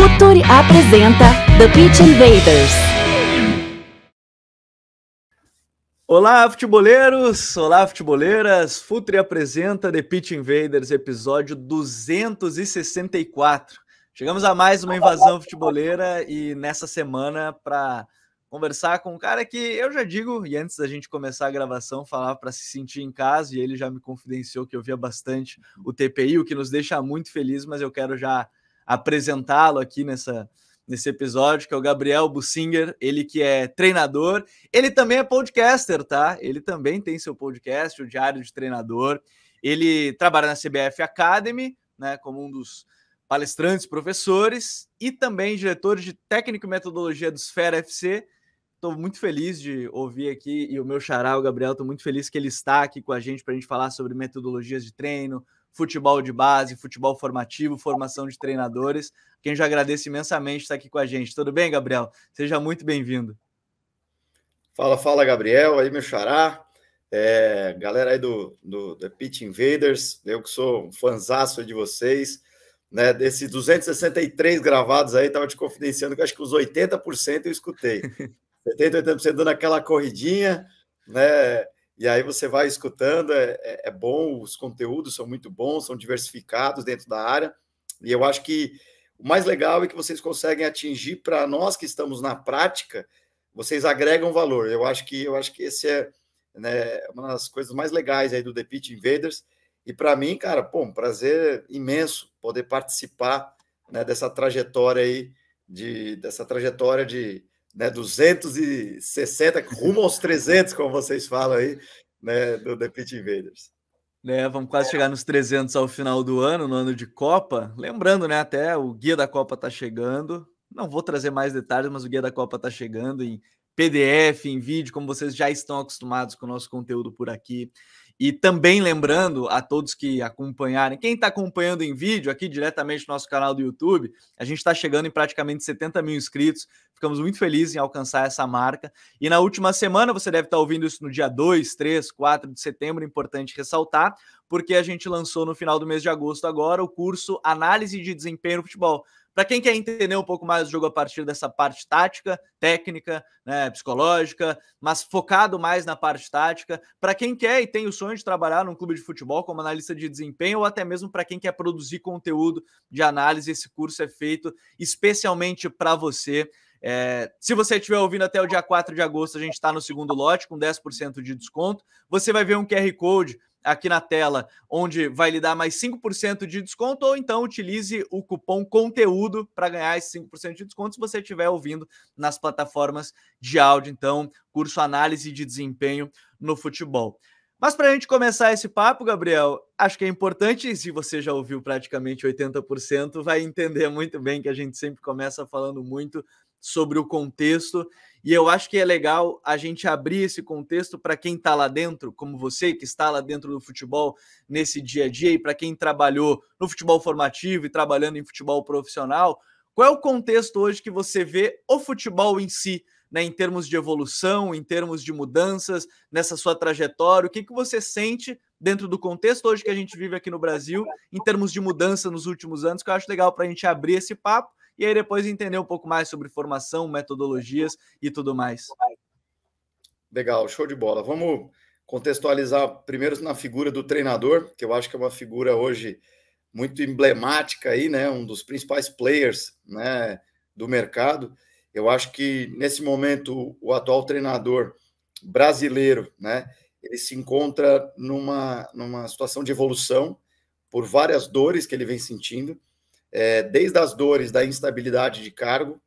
Futuri apresenta The Pitch Invaders. Olá, futeboleiros! Olá, futeboleiras! Futuri apresenta The Pitch Invaders, episódio 264. Chegamos a mais uma invasão futeboleira e nessa semana para conversar com um cara que eu já digo, e antes da gente começar a gravação, falar para se sentir em casa e ele já me confidenciou que eu via bastante o TPI, o que nos deixa muito feliz, mas eu quero já apresentá-lo aqui nessa, nesse episódio, que é o Gabriel Bussinger, ele que é treinador, ele também é podcaster, tá? Ele também tem seu podcast, o Diário de Treinador. Ele trabalha na CBF Academy, né, como um dos palestrantes, professores e também diretor de técnico e metodologia do Esfera FC. Estou muito feliz de ouvir aqui e o meu xará, o Gabriel, estou muito feliz que ele está aqui com a gente para a gente falar sobre metodologias de treino, futebol de base, futebol formativo, formação de treinadores. Quem já agradece imensamente estar aqui com a gente. Tudo bem, Gabriel? Seja muito bem-vindo. Fala, fala, Gabriel, aí meu xará. É, galera aí do, do, do Pitch Invaders, eu que sou um fanzaço de vocês. Né, desses 263 gravados aí, estava te confidenciando que acho que os 80% eu escutei. 70, 80% dando aquela corridinha, né? E aí você vai escutando, é, é, é bom, os conteúdos são muito bons, são diversificados dentro da área. E eu acho que o mais legal é que vocês conseguem atingir para nós que estamos na prática, vocês agregam valor. Eu acho que eu acho que esse é né, uma das coisas mais legais aí do The Pitch Invaders. E para mim, cara, pô, um prazer imenso poder participar né, dessa trajetória aí de dessa trajetória de né, 260, rumo aos 300, como vocês falam aí, né, do The Pit Invaders. Né, vamos quase chegar nos 300 ao final do ano, no ano de Copa. Lembrando, né, até o Guia da Copa está chegando. Não vou trazer mais detalhes, mas o Guia da Copa está chegando em PDF, em vídeo, como vocês já estão acostumados com o nosso conteúdo por aqui. E também lembrando a todos que acompanharem, quem está acompanhando em vídeo aqui diretamente no nosso canal do YouTube, a gente está chegando em praticamente 70 mil inscritos. Ficamos muito felizes em alcançar essa marca. E na última semana, você deve estar tá ouvindo isso no dia 2, 3, 4 de setembro, importante ressaltar, porque a gente lançou no final do mês de agosto agora o curso Análise de Desempenho no Futebol. Para quem quer entender um pouco mais o jogo a partir dessa parte tática, técnica, né, psicológica, mas focado mais na parte tática, para quem quer e tem o sonho de trabalhar num clube de futebol como analista de desempenho, ou até mesmo para quem quer produzir conteúdo de análise, esse curso é feito especialmente para você. É, se você estiver ouvindo até o dia 4 de agosto, a gente está no segundo lote com 10% de desconto. Você vai ver um QR Code aqui na tela, onde vai lhe dar mais 5% de desconto, ou então utilize o cupom conteúdo para ganhar esse 5% de desconto se você estiver ouvindo nas plataformas de áudio. Então, curso análise de desempenho no futebol. Mas para a gente começar esse papo, Gabriel, acho que é importante, se você já ouviu praticamente 80%, vai entender muito bem que a gente sempre começa falando muito sobre o contexto. E eu acho que é legal a gente abrir esse contexto para quem está lá dentro, como você, que está lá dentro do futebol nesse dia a dia, e para quem trabalhou no futebol formativo e trabalhando em futebol profissional. Qual é o contexto hoje que você vê o futebol em si, né, em termos de evolução, em termos de mudanças nessa sua trajetória? O que, que você sente dentro do contexto hoje que a gente vive aqui no Brasil, em termos de mudança nos últimos anos, que eu acho legal para a gente abrir esse papo e aí depois entender um pouco mais sobre formação, metodologias e tudo mais. Legal, show de bola. Vamos contextualizar primeiro na figura do treinador, que eu acho que é uma figura hoje muito emblemática aí, né? Um dos principais players, né, do mercado. Eu acho que nesse momento o atual treinador brasileiro, né, ele se encontra numa numa situação de evolução por várias dores que ele vem sentindo é, desde as dores da instabilidade de cargo,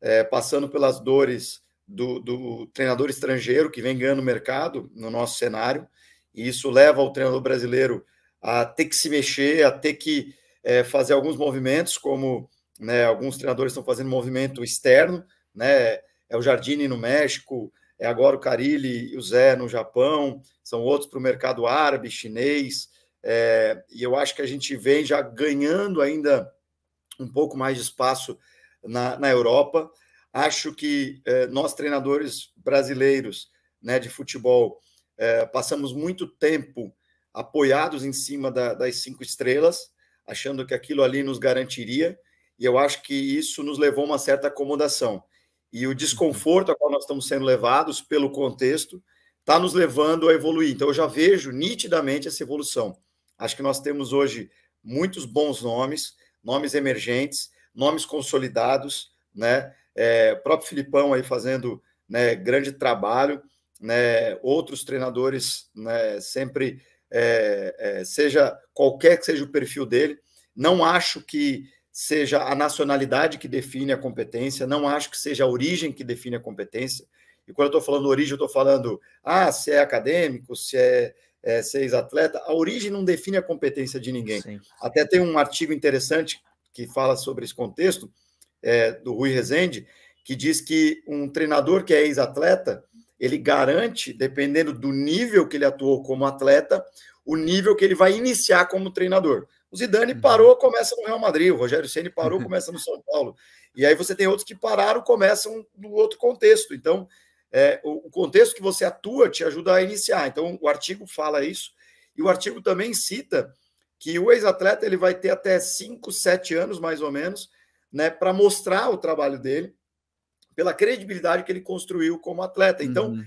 é, passando pelas dores do, do, treinador estrangeiro que vem ganhando mercado no nosso cenário, e isso leva o treinador brasileiro a ter que se mexer, a ter que é, fazer alguns movimentos, como né, alguns treinadores estão fazendo movimento externo, né, é o Jardine no México, é agora o Carilli e o Zé no Japão, são outros para o mercado árabe, chinês, é, e eu acho que a gente vem já ganhando ainda um pouco mais de espaço na, na Europa. Acho que eh, nós, treinadores brasileiros né, de futebol, eh, passamos muito tempo apoiados em cima da, das cinco estrelas, achando que aquilo ali nos garantiria, e eu acho que isso nos levou a uma certa acomodação. E o desconforto a qual nós estamos sendo levados pelo contexto está nos levando a evoluir. Então, eu já vejo nitidamente essa evolução. Acho que nós temos hoje muitos bons nomes, nomes emergentes, nomes consolidados, né? É, o próprio Filipão aí fazendo né, grande trabalho, né? Outros treinadores, né? Sempre é, é, seja qualquer que seja o perfil dele, não acho que seja a nacionalidade que define a competência, não acho que seja a origem que define a competência. E quando eu estou falando origem, eu estou falando, ah, se é acadêmico, se é é, ser ex-atleta, a origem não define a competência de ninguém. Sim. Até tem um artigo interessante que fala sobre esse contexto, é, do Rui Rezende, que diz que um treinador que é ex-atleta, ele garante, dependendo do nível que ele atuou como atleta, o nível que ele vai iniciar como treinador. O Zidane uhum. parou, começa no Real Madrid. O Rogério Ceni parou, uhum. começa no São Paulo. E aí você tem outros que pararam, começam no outro contexto. Então, é, o contexto que você atua te ajuda a iniciar. Então, o artigo fala isso, e o artigo também cita que o ex-atleta ele vai ter até 5, 7 anos, mais ou menos, né, para mostrar o trabalho dele, pela credibilidade que ele construiu como atleta. Então, uhum.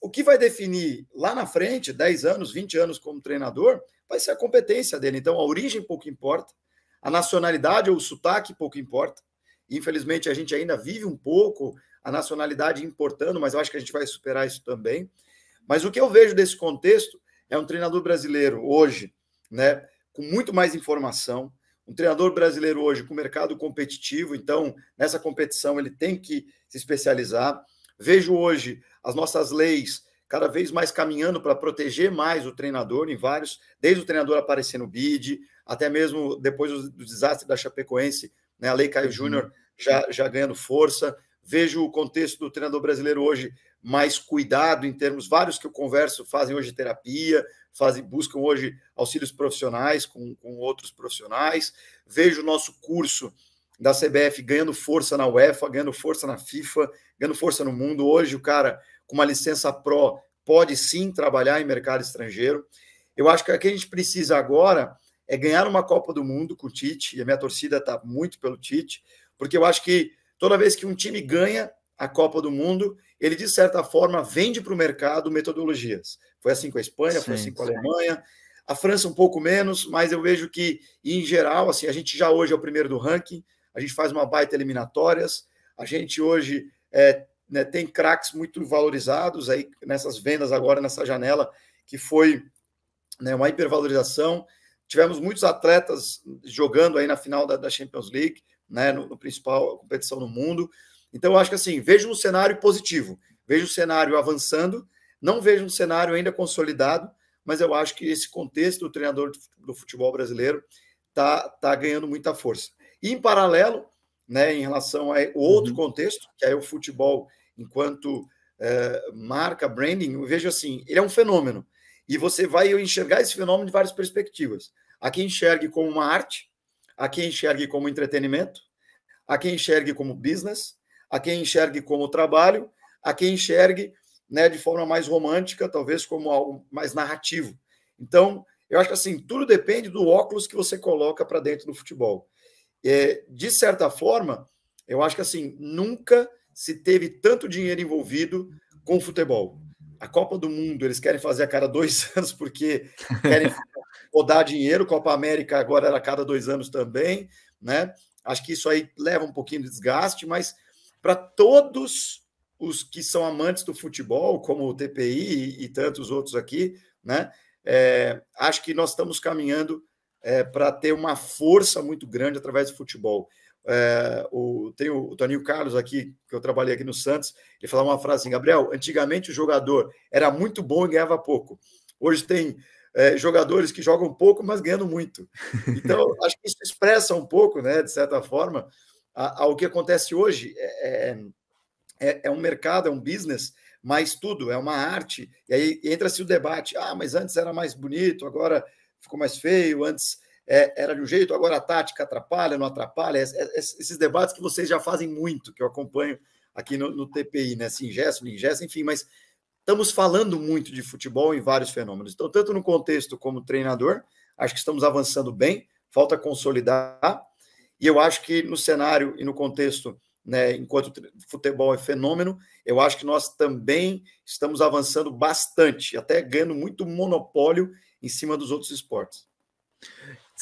o que vai definir lá na frente, 10 anos, 20 anos como treinador, vai ser a competência dele. Então, a origem pouco importa, a nacionalidade ou o sotaque pouco importa. Infelizmente, a gente ainda vive um pouco a nacionalidade importando, mas eu acho que a gente vai superar isso também. Mas o que eu vejo desse contexto é um treinador brasileiro hoje, né, com muito mais informação, um treinador brasileiro hoje com mercado competitivo, então nessa competição ele tem que se especializar. Vejo hoje as nossas leis cada vez mais caminhando para proteger mais o treinador em vários, desde o treinador aparecer no bid, até mesmo depois do, desastre da Chapecoense, né, a Lei Caio uhum. Júnior já, já ganhando força, Vejo o contexto do treinador brasileiro hoje mais cuidado em termos vários que eu converso fazem hoje terapia, fazem buscam hoje auxílios profissionais com, com outros profissionais. Vejo o nosso curso da CBF ganhando força na UEFA, ganhando força na FIFA, ganhando força no mundo. Hoje o cara com uma licença pró pode sim trabalhar em mercado estrangeiro. Eu acho que o que a gente precisa agora é ganhar uma Copa do Mundo com o Tite, e a minha torcida está muito pelo Tite, porque eu acho que Toda vez que um time ganha a Copa do Mundo, ele, de certa forma, vende para o mercado metodologias. Foi assim com a Espanha, sim, foi assim com a sim. Alemanha, a França um pouco menos, mas eu vejo que, em geral, assim, a gente já hoje é o primeiro do ranking, a gente faz uma baita eliminatórias, a gente hoje é, né, tem craques muito valorizados aí nessas vendas agora, nessa janela, que foi né, uma hipervalorização. Tivemos muitos atletas jogando aí na final da, da Champions League né, no, no principal competição no mundo. Então, eu acho que assim, vejo um cenário positivo, vejo o um cenário avançando, não vejo um cenário ainda consolidado, mas eu acho que esse contexto do treinador do futebol brasileiro está tá ganhando muita força. E em paralelo, né, em relação a outro uhum. contexto, que é o futebol enquanto é, marca, branding, eu vejo assim, ele é um fenômeno. E você vai enxergar esse fenômeno de várias perspectivas. Aqui enxergue como uma arte, a quem enxergue como entretenimento, a quem enxergue como business, a quem enxergue como trabalho, a quem enxergue né, de forma mais romântica, talvez como algo mais narrativo. Então, eu acho que assim, tudo depende do óculos que você coloca para dentro do futebol. É, de certa forma, eu acho que assim, nunca se teve tanto dinheiro envolvido com futebol. A Copa do Mundo, eles querem fazer a cada dois anos porque querem rodar dinheiro. Copa América agora era a cada dois anos também, né? Acho que isso aí leva um pouquinho de desgaste, mas para todos os que são amantes do futebol, como o TPI e, e tantos outros aqui, né? É, acho que nós estamos caminhando é, para ter uma força muito grande através do futebol. É, o, tem o, o, Toninho Carlos aqui, que eu trabalhei aqui no Santos, ele falava uma frase assim: Gabriel, antigamente o jogador era muito bom e ganhava pouco. Hoje tem é, jogadores que jogam pouco, mas ganhando muito. Então, acho que isso expressa um pouco, né, de certa forma, ao que acontece hoje. É, é, é, é um mercado, é um business, mas tudo é uma arte. E aí entra-se o debate: ah, mas antes era mais bonito, agora ficou mais feio, antes é, era de um jeito, agora a tática atrapalha, não atrapalha. esses debates que vocês já fazem muito, que eu acompanho aqui no, no TPI, né? Se ingesta, não ingesta, enfim, mas estamos falando muito de futebol em vários fenômenos. Então, tanto no contexto como treinador, acho que estamos avançando bem, falta consolidar. E eu acho que no cenário e no contexto, né, enquanto futebol é fenômeno, eu acho que nós também estamos avançando bastante, até ganhando muito monopólio em cima dos outros esportes.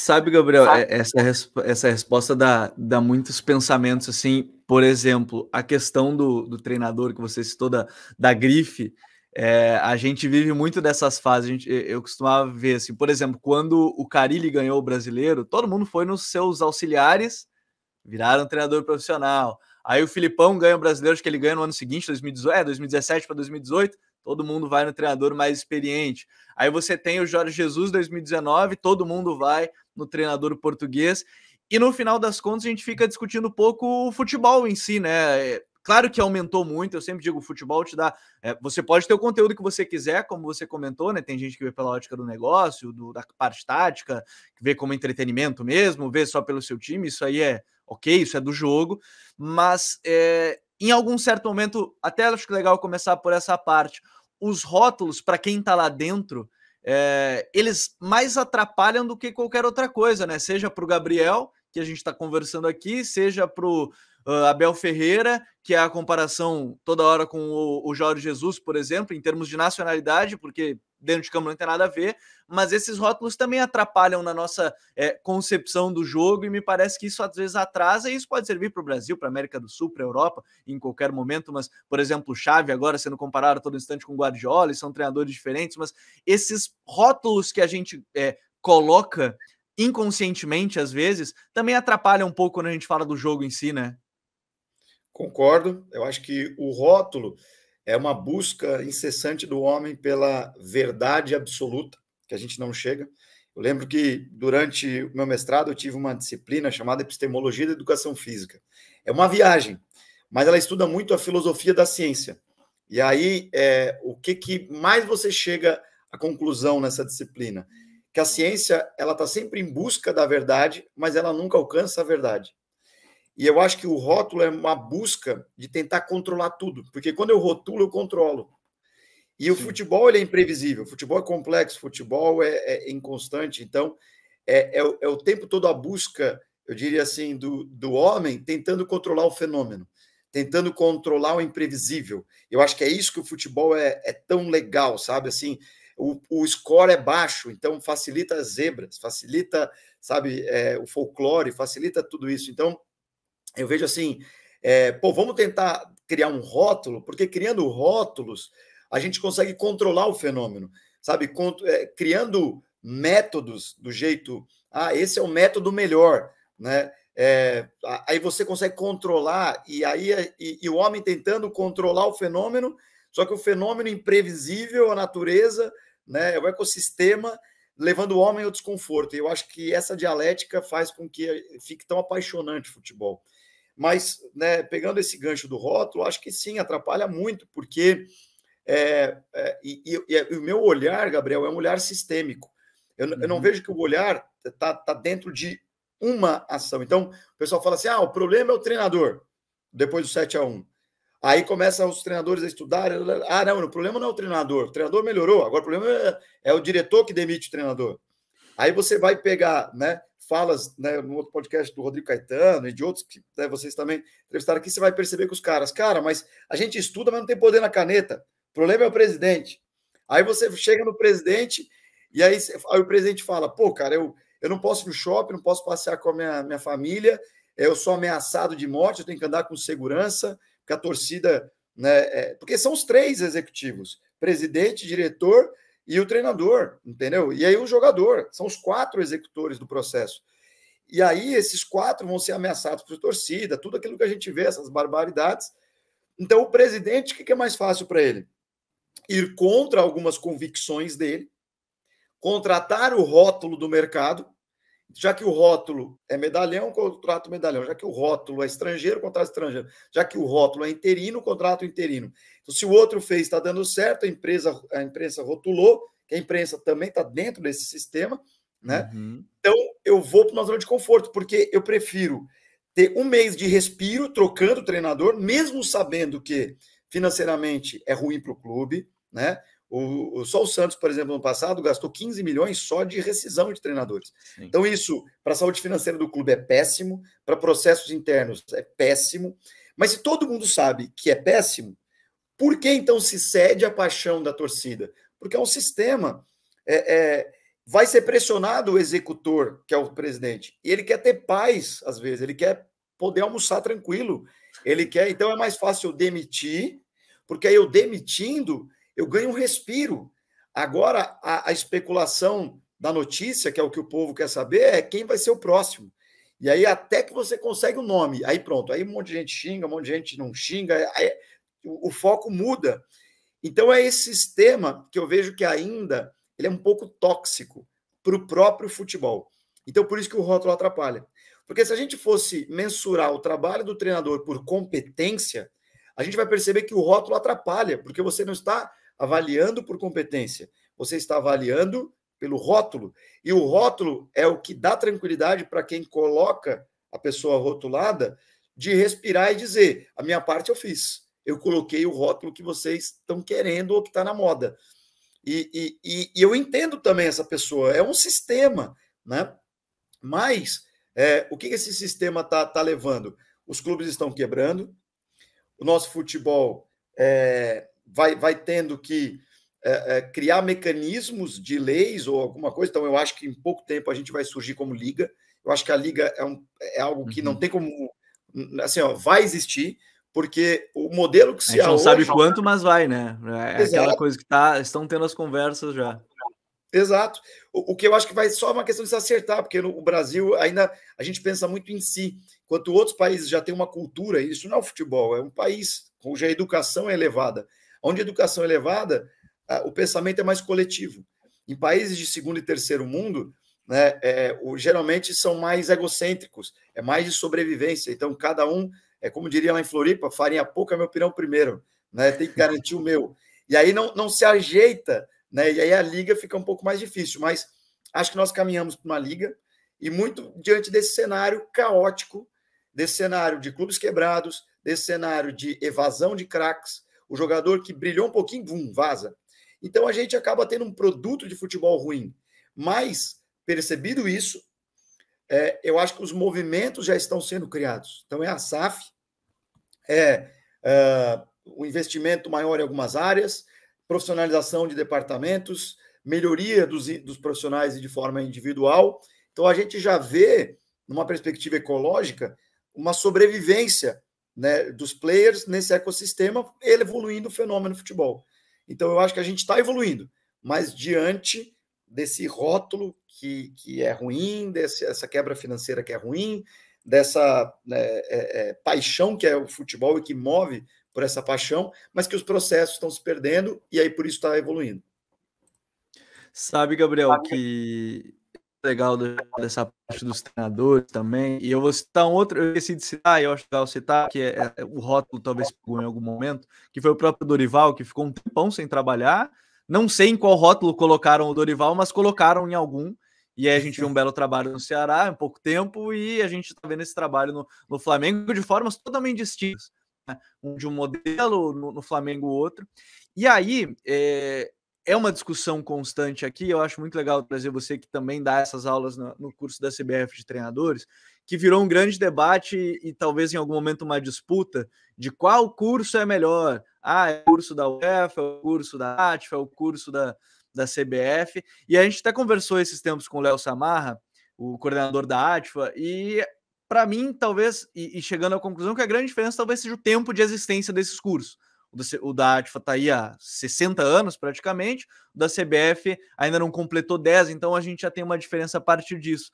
Sabe, Gabriel, Sabe? É, essa, essa resposta dá, dá muitos pensamentos, assim, por exemplo, a questão do, do treinador que você citou da, da grife, é, a gente vive muito dessas fases. Gente, eu costumava ver assim, por exemplo, quando o Carilli ganhou o brasileiro, todo mundo foi nos seus auxiliares, viraram treinador profissional. Aí o Filipão ganha o brasileiro, acho que ele ganha no ano seguinte, 2018, é, 2017 para 2018, todo mundo vai no treinador mais experiente. Aí você tem o Jorge Jesus 2019, todo mundo vai no treinador português. E no final das contas, a gente fica discutindo pouco o futebol em si, né? É, claro que aumentou muito, eu sempre digo, o futebol te dá. É, você pode ter o conteúdo que você quiser, como você comentou, né? Tem gente que vê pela ótica do negócio, do, da parte tática, que vê como entretenimento mesmo, vê só pelo seu time, isso aí é ok, isso é do jogo, mas é, em algum certo momento, até acho que é legal começar por essa parte. Os rótulos, para quem está lá dentro, é, eles mais atrapalham do que qualquer outra coisa, né? Seja para o Gabriel, que a gente está conversando aqui, seja para o uh, ah, Abel Ferreira, que é a comparação toda hora com o, o Jorge Jesus, por exemplo, em termos de nacionalidade, porque dentro de campo não tem nada a ver, mas esses rótulos também atrapalham na nossa é, concepção do jogo e me parece que isso às vezes atrasa e isso pode servir para o Brasil, para a América do Sul, para a Europa em qualquer momento, mas por exemplo, Chave agora sendo comparado todo instante com Guardiola, e são treinadores diferentes, mas esses rótulos que a gente é, coloca inconscientemente às vezes também atrapalham um pouco quando a gente fala do jogo em si, né? Concordo. Eu acho que o rótulo é uma busca incessante do homem pela verdade absoluta, que a gente não chega. Eu lembro que durante o meu mestrado eu tive uma disciplina chamada Epistemologia da Educação Física. É uma viagem, mas ela estuda muito a filosofia da ciência. E aí, é, o que, que mais você chega à conclusão nessa disciplina? Que a ciência ela está sempre em busca da verdade, mas ela nunca alcança a verdade. E eu acho que o rótulo é uma busca de tentar controlar tudo, porque quando eu rotulo, eu controlo. E Sim. o futebol ele é imprevisível, o futebol é complexo, o futebol é, é, é inconstante. Então, é, é, é, o tempo todo a busca, eu diria assim, do, do homem tentando controlar o fenômeno, tentando controlar o imprevisível. Eu acho que é isso que o futebol é, é tão legal, sabe? Assim, o, o, score é baixo, então facilita as zebras, facilita, sabe, é, o folclore, facilita tudo isso. Então, eu vejo assim, é, pô, vamos tentar criar um rótulo, porque criando rótulos, a gente consegue controlar o fenômeno, sabe? É, criando métodos do jeito, ah, esse é o método melhor, né? É, aí você consegue controlar, e aí e, e o homem tentando controlar o fenômeno, só que o fenômeno imprevisível, a natureza, né, é o ecossistema, levando o homem ao desconforto. E eu acho que essa dialética faz com que fique tão apaixonante o futebol. Mas, né, pegando esse gancho do rótulo, acho que sim, atrapalha muito, porque é, é, e, e, e, o meu olhar, Gabriel, é um olhar sistêmico. Eu, uhum. eu não uhum. vejo que o olhar está tá dentro de uma ação. Então, o pessoal fala assim: ah, o problema é o treinador, depois do 7 a 1 Aí começam os treinadores a estudar. Ah, não, o problema não é o treinador. O treinador melhorou. Agora o problema é, é o diretor que demite o treinador. Aí você vai pegar, né? Falas né, no outro podcast do Rodrigo Caetano e de outros que né, vocês também entrevistaram aqui, você vai perceber que os caras, cara, mas a gente estuda, mas não tem poder na caneta. O problema é o presidente. Aí você chega no presidente e aí, aí o presidente fala: pô, cara, eu, eu não posso ir no shopping, não posso passear com a minha, minha família, eu sou ameaçado de morte, eu tenho que andar com segurança, porque a torcida. Né, é, porque são os três executivos: presidente, diretor e o treinador, entendeu? E aí o jogador, são os quatro executores do processo. E aí esses quatro vão ser ameaçados por torcida, tudo aquilo que a gente vê, essas barbaridades. Então o presidente, o que é mais fácil para ele? Ir contra algumas convicções dele, contratar o rótulo do mercado, já que o rótulo é medalhão, contrato medalhão. Já que o rótulo é estrangeiro, contrato é estrangeiro. Já que o rótulo é interino, contrato é interino. Então, se o outro fez, está dando certo, a empresa, a imprensa rotulou, que a imprensa também está dentro desse sistema, né? Uhum. Então, eu vou para uma zona de conforto, porque eu prefiro ter um mês de respiro trocando o treinador, mesmo sabendo que financeiramente é ruim para o clube, né? O, o, só o Santos, por exemplo, no passado, gastou 15 milhões só de rescisão de treinadores. Sim. Então, isso para a saúde financeira do clube é péssimo, para processos internos é péssimo. Mas se todo mundo sabe que é péssimo, por que então se cede à paixão da torcida? Porque é um sistema. É, é, vai ser pressionado o executor, que é o presidente, e ele quer ter paz, às vezes, ele quer poder almoçar tranquilo. Ele quer, então é mais fácil demitir, porque aí eu demitindo, eu ganho um respiro. Agora, a, a, especulação da notícia, que é o que o povo quer saber, é quem vai ser o próximo. E aí, até que você consegue o um nome. Aí, pronto. Aí, um monte de gente xinga, um monte de gente não xinga. Aí, o, o, foco muda. Então, é esse sistema que eu vejo que ainda ele é um pouco tóxico para o próprio futebol. Então, por isso que o rótulo atrapalha. Porque se a gente fosse mensurar o trabalho do treinador por competência, a gente vai perceber que o rótulo atrapalha, porque você não está avaliando por competência, você está avaliando pelo rótulo. E o rótulo é o que dá tranquilidade para quem coloca a pessoa rotulada de respirar e dizer: a minha parte eu fiz. Eu coloquei o rótulo que vocês estão querendo ou que está na moda. E, e, e, eu entendo também essa pessoa, é um sistema, né? Mas é, o que esse sistema está tá levando? Os clubes estão quebrando, o nosso futebol é, vai, vai tendo que é, é, criar mecanismos de leis ou alguma coisa. Então, eu acho que em pouco tempo a gente vai surgir como liga. Eu acho que a liga é, um, é algo que uhum. não tem como. Assim, ó, vai existir, porque o modelo que se. A gente é não hoje, sabe quanto, mas vai, né? É Exato. aquela coisa que tá, estão tendo as conversas já. Exato. O, o, que eu acho que vai só uma questão de se acertar, porque no Brasil ainda a gente pensa muito em si, enquanto outros países já têm uma cultura, isso não é o futebol, é um país cuja educação é elevada. Onde a educação é elevada, o pensamento é mais coletivo. Em países de segundo e terceiro mundo, né, é, o, geralmente são mais egocêntricos, é mais de sobrevivência. Então, cada um, é como diria lá em Floripa, farinha pouca, meu pirão primeiro, né, tem que garantir o meu. E aí não, não se ajeita, né, e aí a liga fica um pouco mais difícil. Mas acho que nós caminhamos para uma liga, e muito diante desse cenário caótico, desse cenário de clubes quebrados, desse cenário de evasão de craques, o jogador que brilhou um pouquinho, bum, vaza. Então a gente acaba tendo um produto de futebol ruim. Mas, percebido isso, é, eu acho que os movimentos já estão sendo criados. Então é a SAF, é, é o investimento maior em algumas áreas, profissionalização de departamentos, melhoria dos, dos profissionais e de forma individual. Então a gente já vê, numa perspectiva ecológica, uma sobrevivência né, dos players nesse ecossistema, evoluindo o fenômeno do futebol. Então, eu acho que a gente está evoluindo, mas diante desse rótulo que, que é ruim, dessa quebra financeira que é ruim, dessa né, é, é, paixão que é o futebol e que move por essa paixão, mas que os processos estão se perdendo e aí por isso está evoluindo. Sabe, Gabriel, que legal dessa parte dos treinadores também. E eu vou citar um outro, eu esqueci de citar, eu acho legal citar, que é, é, é o rótulo talvez pegou em algum momento, que foi o próprio Dorival, que ficou um tempão sem trabalhar. Não sei em qual rótulo colocaram o Dorival, mas colocaram em algum. E aí a gente viu um belo trabalho no Ceará em pouco tempo, e a gente está vendo esse trabalho no, no Flamengo de formas totalmente distintas. Né? Um de um modelo, no, no Flamengo outro. E aí, é, é uma discussão constante aqui. Eu acho muito legal trazer você que também dá essas aulas no, no curso da CBF de treinadores, que virou um grande debate e, e, talvez em algum momento uma disputa de qual curso é melhor. Ah, é o curso da UEFA, é o curso da ATF, é o curso da, da CBF. E a gente até conversou esses tempos com o Léo Samarra, o coordenador da Atifa. e para mim, talvez, e, e chegando à conclusão que a grande diferença talvez seja o tempo de existência desses cursos o da ATFA está aí há 60 anos praticamente, o da CBF ainda não completou 10, então a gente já tem uma diferença a partir disso.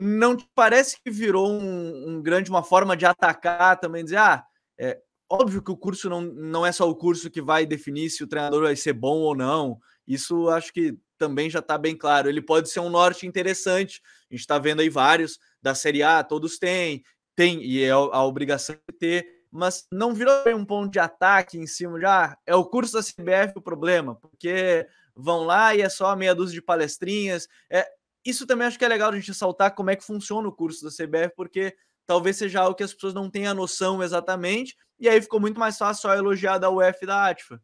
não te parece que virou um, um, grande, uma forma de atacar também, dizer, ah, é óbvio que o curso não, não é só o curso que vai definir se o treinador vai ser bom ou não, isso acho que também já está bem claro. Ele pode ser um norte interessante, a gente está vendo aí vários da Série A, todos têm, tem, e é a obrigação de ter mas não virou um ponto de ataque em cima de ah, é o curso da CBF o problema, porque vão lá e é só meia dúzia de palestrinhas. É, isso também acho que é legal a gente ressaltar como é que funciona o curso da CBF, porque talvez seja algo que as pessoas não tenham a noção exatamente, e aí ficou muito mais fácil só elogiar da UF e da Atifa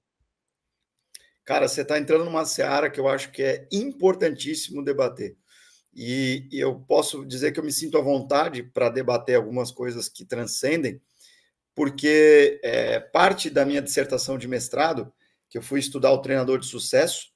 Cara, você está entrando numa seara que eu acho que é importantíssimo debater. E, e eu posso dizer que eu me sinto à vontade para debater algumas coisas que transcendem, porque é, parte da minha dissertação de mestrado, que eu fui estudar o treinador de sucesso,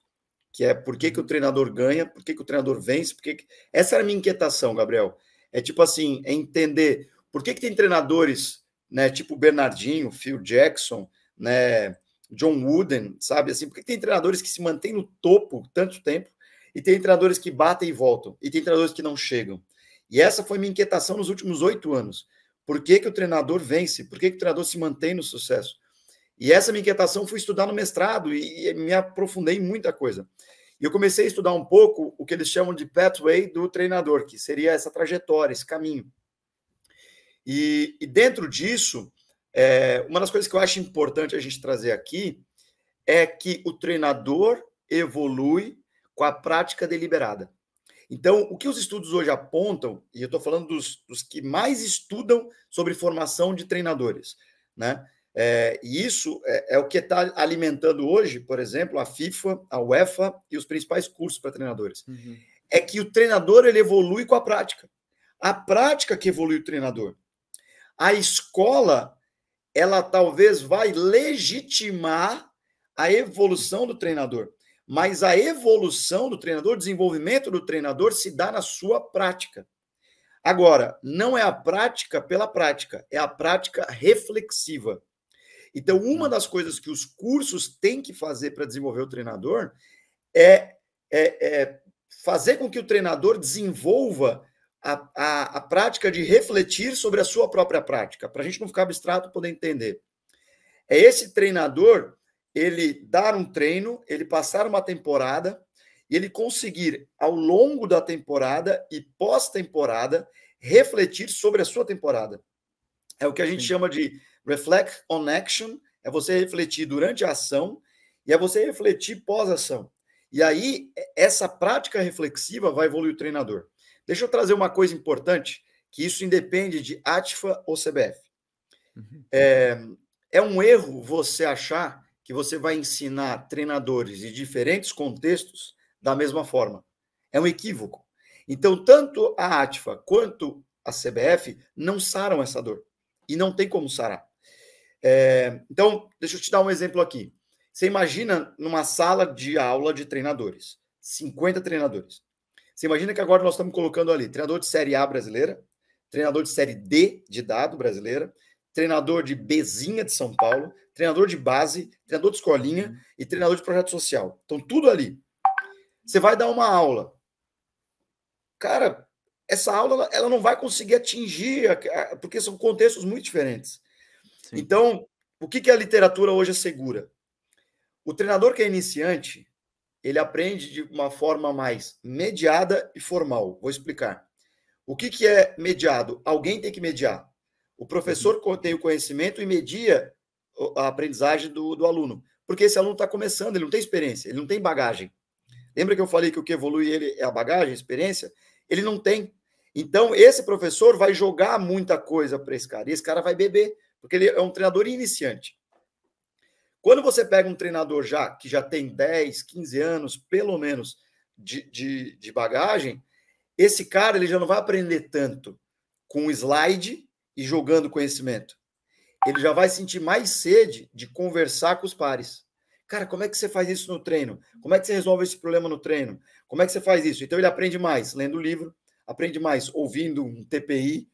que é por que, que o treinador ganha, por que, que o treinador vence, por que, que... essa era a minha inquietação, Gabriel. É tipo assim, é entender por que, que tem treinadores, né, tipo Bernardinho, Phil Jackson, né, John Wooden, sabe assim, por que, que tem treinadores que se mantêm no topo tanto tempo e tem treinadores que batem e voltam e tem treinadores que não chegam. E essa foi minha inquietação nos últimos oito anos. Por que, que o treinador vence? Por que, que o treinador se mantém no sucesso? E essa minha inquietação fui estudar no mestrado e, e me aprofundei em muita coisa. E eu comecei a estudar um pouco o que eles chamam de pathway do treinador, que seria essa trajetória, esse caminho. E, e dentro disso, é, uma das coisas que eu acho importante a gente trazer aqui é que o treinador evolui com a prática deliberada. Então, o que os estudos hoje apontam, e eu estou falando dos, dos, que mais estudam sobre formação de treinadores, né? É, e isso é, é o que está alimentando hoje, por exemplo, a FIFA, a UEFA e os principais cursos para treinadores. Uhum. É que o treinador ele evolui com a prática. A prática que evolui o treinador. A escola, ela talvez vai legitimar a evolução do treinador. Mas a evolução do treinador, o desenvolvimento do treinador se dá na sua prática. Agora, não é a prática pela prática, é a prática reflexiva. Então, uma das coisas que os cursos têm que fazer para desenvolver o treinador é, é, é, fazer com que o treinador desenvolva a, a, a, prática de refletir sobre a sua própria prática, para a gente não ficar abstrato poder entender. É esse treinador ele dar um treino, ele passar uma temporada e ele conseguir, ao longo da temporada e pós-temporada, refletir sobre a sua temporada. É o que a gente Sim. chama de reflect on action, é você refletir durante a ação e é você refletir pós-ação. E aí, essa prática reflexiva vai evoluir o treinador. Deixa eu trazer uma coisa importante, que isso independe de ATFA ou CBF. Uhum. É, é um erro você achar que você vai ensinar treinadores de diferentes contextos da mesma forma. É um equívoco. Então, tanto a ATFA quanto a CBF não saram essa dor. E não tem como sarar. É, então, deixa eu te dar um exemplo aqui. Você imagina numa sala de aula de treinadores, 50 treinadores. Você imagina que agora nós estamos colocando ali treinador de Série A brasileira, treinador de Série D de dado brasileira, treinador de Bezinha de São Paulo, treinador de base, treinador de escolinha uhum. e treinador de projeto social. Então, tudo ali. Você vai dar uma aula. Cara, essa aula ela não vai conseguir atingir, porque são contextos muito diferentes. Sim. Então, o que, que a literatura hoje assegura? O treinador que é iniciante, ele aprende de uma forma mais mediada e formal. Vou explicar. O que, que é mediado? Alguém tem que mediar. O professor tem o conhecimento e media a aprendizagem do, do aluno, porque esse aluno está começando, ele não tem experiência, ele não tem bagagem. Lembra que eu falei que o que evolui ele é a bagagem, a experiência? Ele não tem. Então, esse professor vai jogar muita coisa para esse cara, e esse cara vai beber, porque ele é um treinador iniciante. Quando você pega um treinador já que já tem 10, 15 anos, pelo menos, de, de, de bagagem, esse cara ele já não vai aprender tanto com slide e jogando conhecimento. Ele já vai sentir mais sede de conversar com os pares. Cara, como é que você faz isso no treino? Como é que você resolve esse problema no treino? Como é que você faz isso? Então ele aprende mais lendo livro, aprende mais ouvindo um TPI,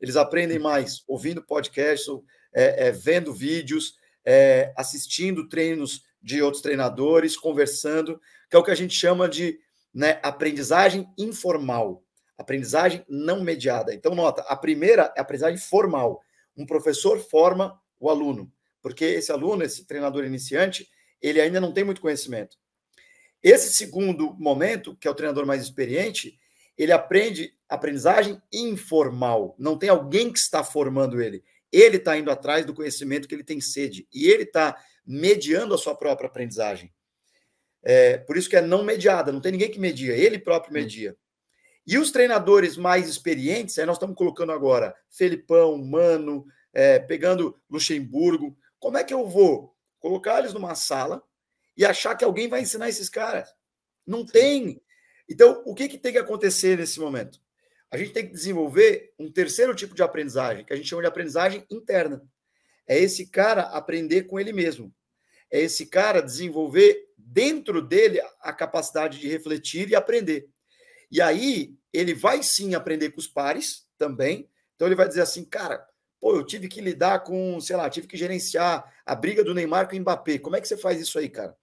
eles aprendem mais ouvindo podcast é, é, vendo vídeos, é, assistindo treinos de outros treinadores, conversando, que é o que a gente chama de né, aprendizagem informal. Aprendizagem não mediada. Então, nota, a primeira é a aprendizagem formal. Um professor forma o aluno, porque esse aluno, esse treinador iniciante, ele ainda não tem muito conhecimento. Esse segundo momento, que é o treinador mais experiente, ele aprende aprendizagem informal. Não tem alguém que está formando ele. Ele está indo atrás do conhecimento que ele tem sede. E ele está mediando a sua própria aprendizagem. É, por isso que é não mediada, não tem ninguém que media, ele próprio media. E os treinadores mais experientes, aí nós estamos colocando agora Felipão, Mano, é, pegando Luxemburgo. Como é que eu vou colocar eles numa sala e achar que alguém vai ensinar esses caras? Não tem. Então, o que, que tem que acontecer nesse momento? A gente tem que desenvolver um terceiro tipo de aprendizagem, que a gente chama de aprendizagem interna. É esse cara aprender com ele mesmo. É esse cara desenvolver dentro dele a capacidade de refletir e aprender. E aí ele vai sim aprender com os pares também. Então ele vai dizer assim, cara, pô, eu tive que lidar com, sei lá, tive que gerenciar a briga do Neymar com o Mbappé. Como é que você faz isso aí, cara?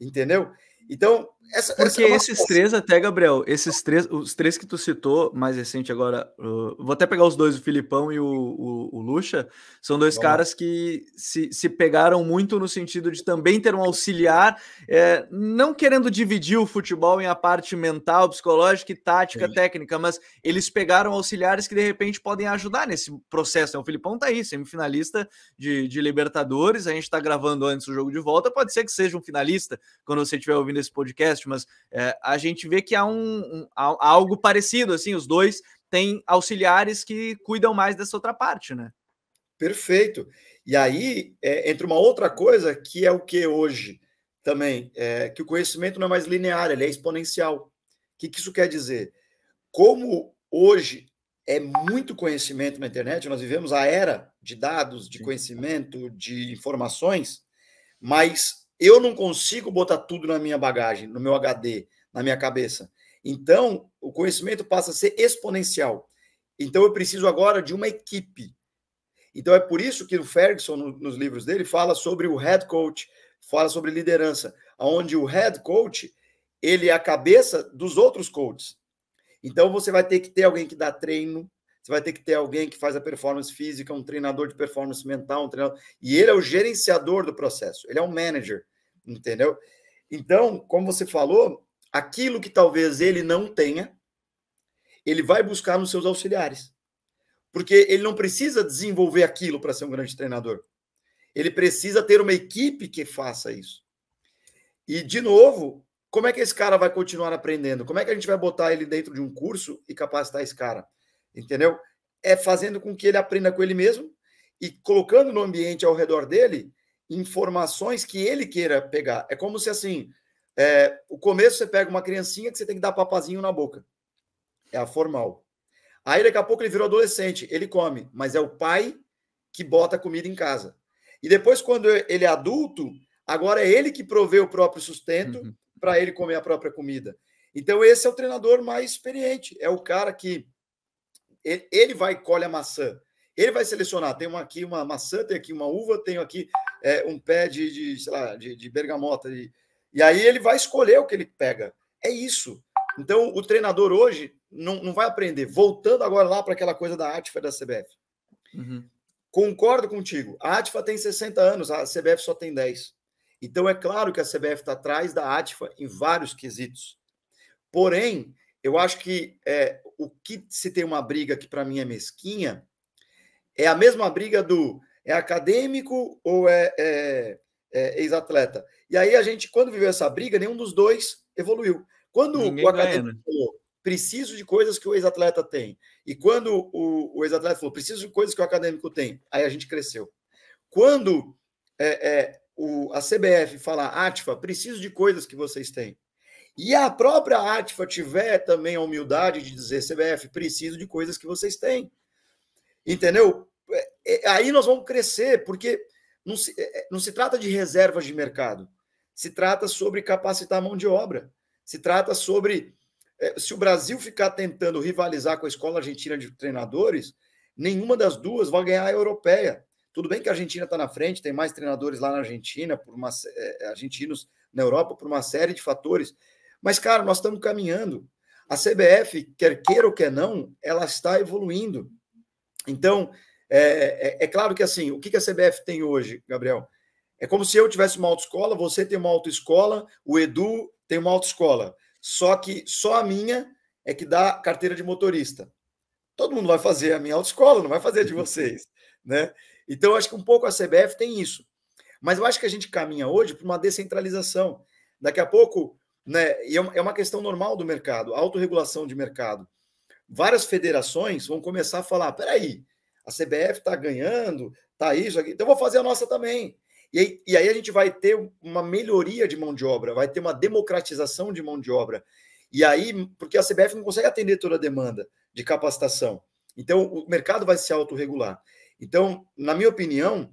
Entendeu? Então, essa, Porque essa é esses coisa. três até, Gabriel, esses três, os três que tu citou mais recente agora, uh, vou até pegar os dois, o Filipão e o, o, o Lucha, são dois Bom. caras que se, se pegaram muito no sentido de também ter um auxiliar, é, não querendo dividir o futebol em a parte mental, psicológica e tática, Sim. técnica, mas eles pegaram auxiliares que de repente podem ajudar nesse processo. Então, o Filipão tá aí, semifinalista de, de Libertadores, a gente tá gravando antes o jogo de volta, pode ser que seja um finalista quando você estiver ouvindo esse podcast mas é, a gente vê que há, um, um, há algo parecido, assim, os dois têm auxiliares que cuidam mais dessa outra parte, né? Perfeito. E aí é, entra uma outra coisa que é o que hoje também, é, que o conhecimento não é mais linear, ele é exponencial. O que, que isso quer dizer? Como hoje é muito conhecimento na internet, nós vivemos a era de dados, de conhecimento, de informações, mas eu não consigo botar tudo na minha bagagem, no meu HD, na minha cabeça. Então, o conhecimento passa a ser exponencial. Então, eu preciso agora de uma equipe. Então, é por isso que o Ferguson, no, nos livros dele, fala sobre o head coach, fala sobre liderança, onde o head coach ele é a cabeça dos outros coaches. Então, você vai ter que ter alguém que dá treino, você vai ter que ter alguém que faz a performance física, um treinador de performance mental, um treinador. E ele é o gerenciador do processo, ele é o um manager entendeu? Então, como você falou, aquilo que talvez ele não tenha, ele vai buscar nos seus auxiliares. Porque ele não precisa desenvolver aquilo para ser um grande treinador. Ele precisa ter uma equipe que faça isso. E, de novo, como é que esse cara vai continuar aprendendo? Como é que a gente vai botar ele dentro de um curso e capacitar esse cara? Entendeu? É fazendo com que ele aprenda com ele mesmo e colocando no ambiente ao redor dele informações que ele queira pegar. É como se assim, é, o começo você pega uma criancinha que você tem que dar papazinho na boca. É a formal. Aí daqui a pouco ele virou adolescente, ele come, mas é o pai que bota a comida em casa. E depois, quando ele é adulto, agora é ele que provê o próprio sustento uhum. para ele comer a própria comida. Então, esse é o treinador mais experiente, é o cara que ele vai e colhe a maçã. Ele vai selecionar, tem uma aqui uma maçã, tem aqui uma uva, tenho aqui é, um pé de, de, sei lá, de, de bergamota. De, e aí ele vai escolher o que ele pega. É isso. Então, o treinador hoje não, não vai aprender. Voltando agora lá para aquela coisa da ATFA da CBF. Uhum. Concordo contigo. A ATFA tem 60 anos, a CBF só tem 10. Então, é claro que a CBF está atrás da ATFA em vários quesitos. Porém, eu acho que é, o que se tem uma briga que para mim é mesquinha é a mesma briga do é acadêmico ou é, é, é ex-atleta? E aí a gente, quando viveu essa briga, nenhum dos dois evoluiu. Quando Ninguém o acadêmico ganha, né? falou, preciso de coisas que o ex-atleta tem, e quando o, o ex-atleta falou, preciso de coisas que o acadêmico tem, aí a gente cresceu. Quando é, é o, a CBF fala, Atifa, preciso de coisas que vocês têm, e a própria Atifa tiver também a humildade de dizer, CBF, preciso de coisas que vocês têm. Entendeu? É, é, aí nós vamos crescer, porque não se, é, não se trata de reservas de mercado, se trata sobre capacitar mão de obra, se trata sobre. Se o Brasil ficar tentando rivalizar com a escola argentina de treinadores, nenhuma das duas vai ganhar a europeia. Tudo bem que a Argentina está na frente, tem mais treinadores lá na Argentina, por uma, é, argentinos na Europa, por uma série de fatores. Mas, cara, nós estamos caminhando. A CBF, quer queira ou quer não, ela está evoluindo. Então, é, é, é, claro que assim, o que, a CBF tem hoje, Gabriel? É como se eu tivesse uma autoescola, você tem uma autoescola, o Edu tem uma autoescola. Só que só a minha é que dá carteira de motorista. Todo mundo vai fazer a minha autoescola, não vai fazer a de vocês, né? Então acho que um pouco a CBF tem isso. Mas eu acho que a gente caminha hoje para uma descentralização. Daqui a pouco, né, e é uma é questão normal do mercado, autorregulação de mercado várias federações vão começar a falar: peraí, a CBF está ganhando, tá isso aqui, então vou fazer a nossa também. E aí, e aí a gente vai ter uma melhoria de mão de obra, vai ter uma democratização de mão de obra. E aí, porque a CBF não consegue atender toda a demanda de capacitação. Então, o mercado vai se autorregular. Então, na minha opinião,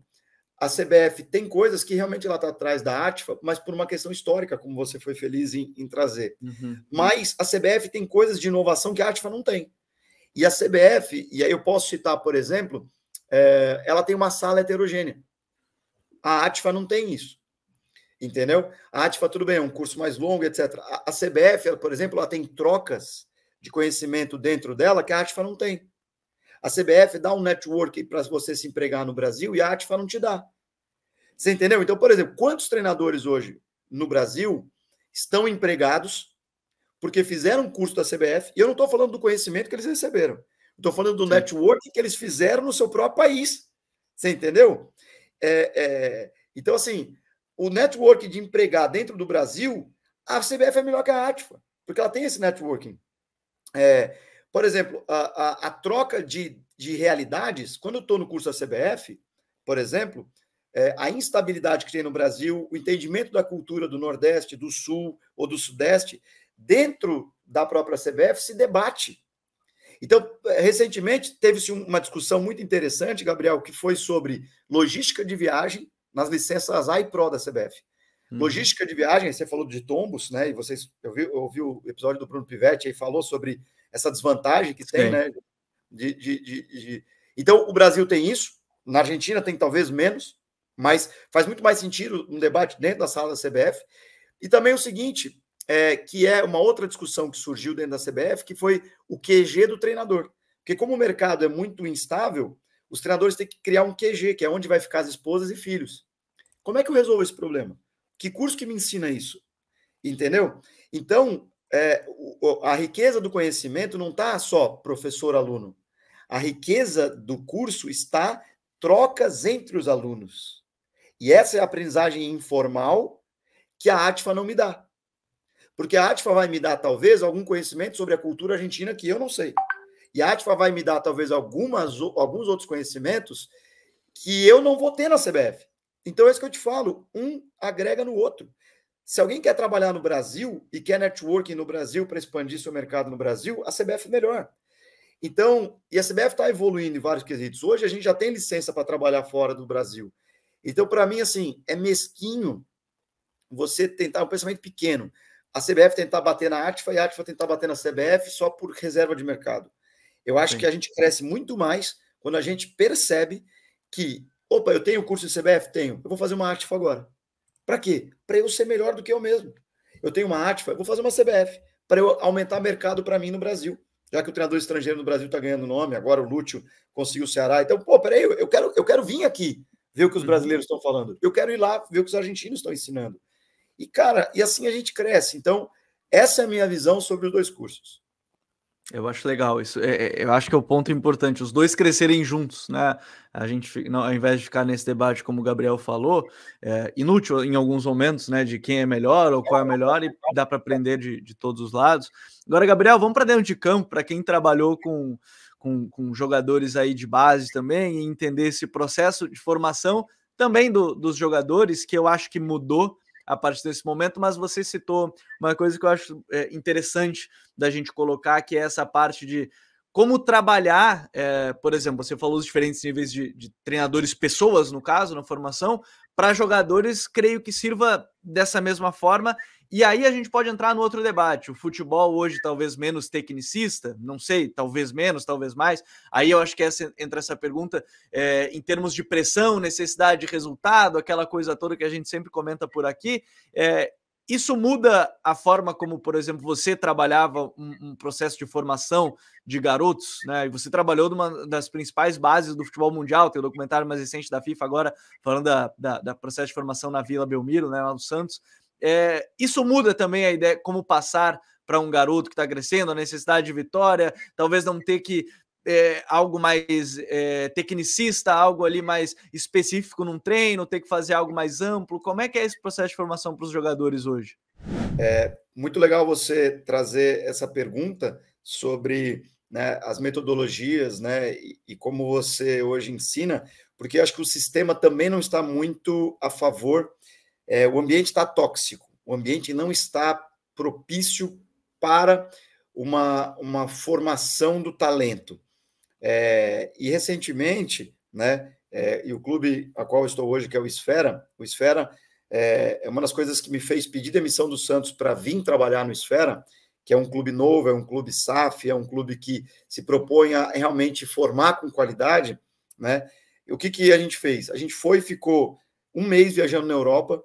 a CBF tem coisas que realmente ela está atrás da ATFA, mas por uma questão histórica, como você foi feliz em, em trazer. Uhum. Mas a CBF tem coisas de inovação que a ATFA não tem. E a CBF, e aí eu posso citar, por exemplo, é, ela tem uma sala heterogênea. A ATFA não tem isso. Entendeu? A ATFA, tudo bem, é um curso mais longo, etc. A, a CBF, ela, por exemplo, ela tem trocas de conhecimento dentro dela que a ATFA não tem. A CBF dá um network para você se empregar no Brasil e a ATFA não te dá. Você entendeu? Então, por exemplo, quantos treinadores hoje no Brasil estão empregados porque fizeram curso da CBF? E eu não estou falando do conhecimento que eles receberam. Estou falando do Sim. network que eles fizeram no seu próprio país. Você entendeu? É, é, então, assim, o network de empregar dentro do Brasil, a CBF é melhor que a Atifa porque ela tem esse networking. É, por exemplo, a, a, a troca de, de realidades, quando eu estou no curso da CBF, por exemplo, é, a instabilidade que tem no Brasil, o entendimento da cultura do Nordeste, do Sul ou do Sudeste, dentro da própria CBF se debate. Então, é, recentemente teve-se uma discussão muito interessante, Gabriel, que foi sobre logística de viagem nas licenças A e Pro da CBF. Uhum. Logística de viagem, você falou de tombos, né? E vocês, eu vi, eu ouvi o episódio do Bruno Pivetti aí falou sobre essa desvantagem que Sim. tem, né? De, de, de, de... Então, o Brasil tem isso, na Argentina tem talvez menos, mas faz muito mais sentido um debate dentro da sala da CBF. E também o seguinte, é, que é uma outra discussão que surgiu dentro da CBF, que foi o QG do treinador. Porque como o mercado é muito instável, os treinadores têm que criar um QG, que é onde vai ficar as esposas e filhos. Como é que eu resolvo esse problema? Que curso que me ensina isso? Entendeu? Então, é, a riqueza do conhecimento não está só professor-aluno. A riqueza do curso está trocas entre os alunos. E essa é a aprendizagem informal que a ATFA não me dá. Porque a ATFA vai me dar, talvez, algum conhecimento sobre a cultura argentina que eu não sei. E a ATFA vai me dar, talvez, algumas, alguns outros conhecimentos que eu não vou ter na CBF. Então, é isso que eu te falo: um agrega no outro. Se alguém quer trabalhar no Brasil e quer networking no Brasil para expandir seu mercado no Brasil, a CBF é melhor. Então, e a CBF está evoluindo em vários quesitos. Hoje a gente já tem licença para trabalhar fora do Brasil. Então, para mim, assim, é mesquinho você tentar é um pensamento pequeno. A CBF tentar bater na Atifa e a Atifa tentar bater na CBF só por reserva de mercado. Eu acho Sim. que a gente cresce muito mais quando a gente percebe que, opa, eu tenho curso de CBF? Tenho. Eu vou fazer uma Atifa agora. Para quê? Para eu ser melhor do que eu mesmo. Eu tenho uma Atifa, eu vou fazer uma CBF para eu aumentar mercado para mim no Brasil já que o treinador estrangeiro no Brasil está ganhando nome, agora o Lúcio conseguiu o Ceará. Então, pô, peraí, eu quero, eu quero vir aqui ver o que os uhum. brasileiros estão falando. Eu quero ir lá ver o que os argentinos estão ensinando. E, cara, e assim a gente cresce. Então, essa é a minha visão sobre os dois cursos. Eu acho legal isso. É, é, eu acho que é o ponto importante, os dois crescerem juntos, né? A gente, não, ao invés de ficar nesse debate, como o Gabriel falou, é inútil em alguns momentos, né? De quem é melhor ou qual é melhor, e dá para aprender de, de todos os lados. Agora, Gabriel, vamos para dentro de campo, para quem trabalhou com, com, com jogadores aí de base também, e entender esse processo de formação também do, dos jogadores, que eu acho que mudou a partir desse momento, mas você citou uma coisa que eu acho é, interessante da gente colocar, que é essa parte de como trabalhar, é, por exemplo, você falou os diferentes níveis de, de treinadores, pessoas, no caso, na formação, para jogadores, creio que sirva dessa mesma forma, e aí a gente pode entrar no outro debate. O futebol hoje talvez menos tecnicista, não sei, talvez menos, talvez mais. Aí eu acho que essa, entra essa pergunta é, em termos de pressão, necessidade de resultado, aquela coisa toda que a gente sempre comenta por aqui. É, isso muda a forma como, por exemplo, você trabalhava um, um processo de formação de garotos, né? E você trabalhou numa das principais bases do futebol mundial. Tem o um documentário mais recente da FIFA agora falando da, da, da processo de formação na Vila Belmiro, né? Lá no Santos é, isso muda também a ideia como passar para um garoto que está crescendo, a necessidade de vitória, talvez não ter que é, algo mais é, tecnicista, algo ali mais específico num treino, ter que fazer algo mais amplo? Como é que é esse processo de formação para os jogadores hoje? É muito legal você trazer essa pergunta sobre né, as metodologias né, e, e como você hoje ensina, porque acho que o sistema também não está muito a favor é, o ambiente está tóxico, o ambiente não está propício para uma, uma formação do talento. É, e recentemente, né, é, e o clube a qual estou hoje, que é o Esfera, o Esfera é, é, uma das coisas que me fez pedir demissão do Santos para vir trabalhar no Esfera, que é um clube novo, é um clube SAF, é um clube que se propõe a realmente formar com qualidade, né? o que, que a gente fez? A gente foi e ficou um mês viajando na Europa,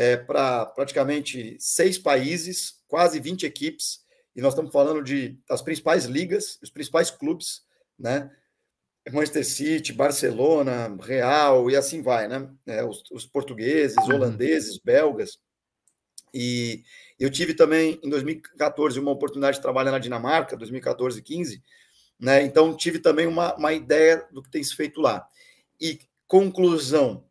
é, para praticamente seis países, quase 20 equipes, e nós estamos falando de as principais ligas, os principais clubes, né? Manchester City, Barcelona, Real e assim vai, né? É, os, os, portugueses, uhum. holandeses, belgas. E eu tive também em 2014 uma oportunidade de trabalhar na Dinamarca, 2014 e 15, né? Então tive também uma, uma ideia do que tem se feito lá. E conclusão,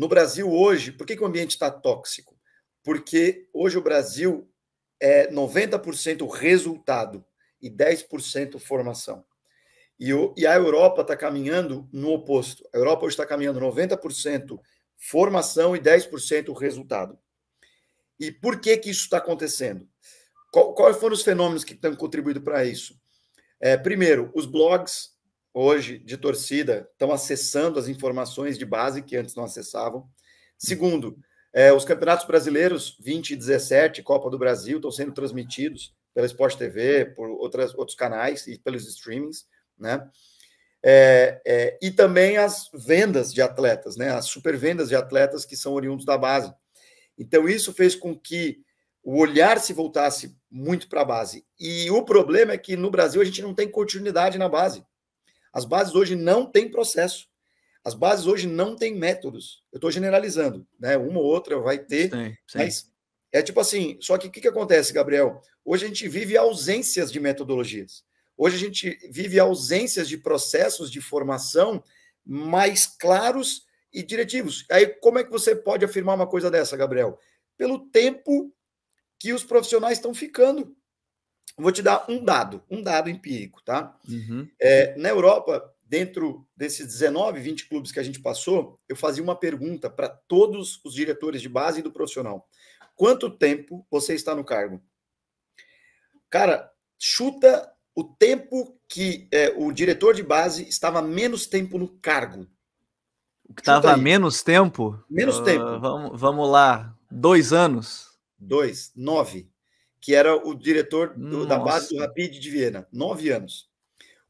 no Brasil hoje, por que, que o ambiente está tóxico? Porque hoje o Brasil é 90% resultado e 10% formação. E, o, e a Europa está caminhando no oposto. A Europa hoje está caminhando 90% formação e 10% resultado. E por que, que isso está acontecendo? quais foram os fenômenos que estão contribuindo para isso? É, primeiro, os blogs hoje de torcida estão acessando as informações de base que antes não acessavam. Segundo, é, os campeonatos brasileiros 20 e 17, Copa do Brasil, estão sendo transmitidos pela Sport TV, por outras, outros canais e pelos streamings, né? É, é, e também as vendas de atletas, né? As supervendas de atletas que são oriundos da base. Então, isso fez com que o olhar se voltasse muito para a base. E o problema é que no Brasil a gente não tem continuidade na base. As bases hoje não têm processo. As bases hoje não têm métodos. Eu estou generalizando, né? Uma ou outra vai ter, sim, sim. mas é tipo assim. Só que o que, que acontece, Gabriel? Hoje a gente vive ausências de metodologias. Hoje a gente vive ausências de processos de formação mais claros e diretivos. Aí como é que você pode afirmar uma coisa dessa, Gabriel? Pelo tempo que os profissionais estão ficando vou te dar um dado, um dado empírico, tá? Uhum. É, na Europa, dentro desses 19, 20 clubes que a gente passou, eu fazia uma pergunta para todos os diretores de base e do profissional: quanto tempo você está no cargo? Cara, chuta o tempo que é, o diretor de base estava menos tempo no cargo. Estava menos tempo? Menos uh, tempo. Vamos, vamos lá. Dois anos? Dois, nove que era o diretor do, da base do Rapid de Viena, nove anos.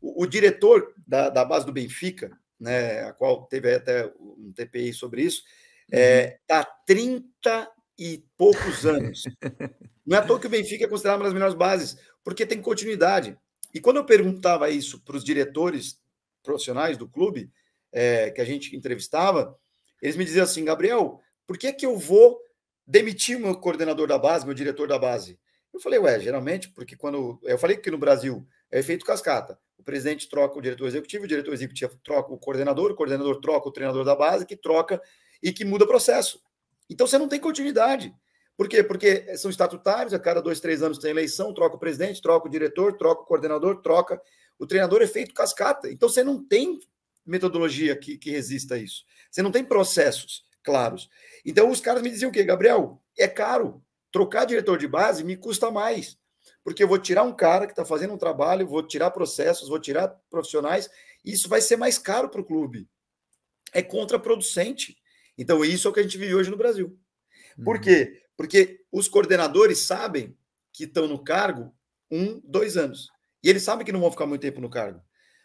O, o diretor da, da, base do Benfica, né, a qual teve até um TPI sobre isso, está uhum. é, tá há 30 e poucos anos. Não é à toa que o Benfica é considerado uma das melhores bases, porque tem continuidade. E quando eu perguntava isso para os diretores profissionais do clube, é, que a gente entrevistava, eles me diziam assim, Gabriel, por que, é que eu vou demitir o meu coordenador da base, meu diretor da base? Eu falei, ué, geralmente, porque quando. Eu falei que no Brasil é efeito cascata. O presidente troca o diretor executivo, o diretor executivo troca o coordenador, o coordenador troca o treinador da base, que troca e que muda o processo. Então você não tem continuidade. Por quê? Porque são estatutários, a cada dois, três anos tem eleição, troca o presidente, troca o diretor, troca o coordenador, troca o treinador, é feito cascata. Então você não tem metodologia que, que resista a isso. Você não tem processos claros. Então os caras me diziam o quê? Gabriel, é caro. Trocar diretor de base me custa mais, porque eu vou tirar um cara que está fazendo um trabalho, vou tirar processos, vou tirar profissionais, e isso vai ser mais caro para o clube. É contraproducente. Então, isso é o que a gente vive hoje no Brasil. Por uhum. quê? Porque os coordenadores sabem que estão no cargo um, dois anos. E eles sabem que não vão ficar muito tempo no cargo.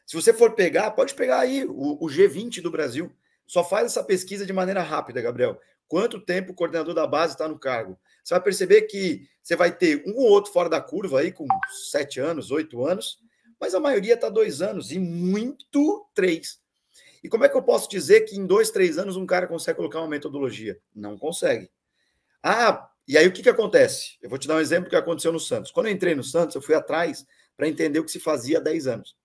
Se você for pegar, pode pegar aí o, o G20 do Brasil. Só faz essa pesquisa de maneira rápida, Gabriel quanto tempo o coordenador da base está no cargo. Você vai perceber que você vai ter um ou outro fora da curva aí com sete anos, oito anos, mas a maioria está dois anos e muito três. E como é que eu posso dizer que em dois, três anos um cara consegue colocar uma metodologia? Não consegue. Ah, e aí o que, que acontece? Eu vou te dar um exemplo que aconteceu no Santos. Quando eu entrei no Santos, eu fui atrás para entender o que se fazia há 10 anos.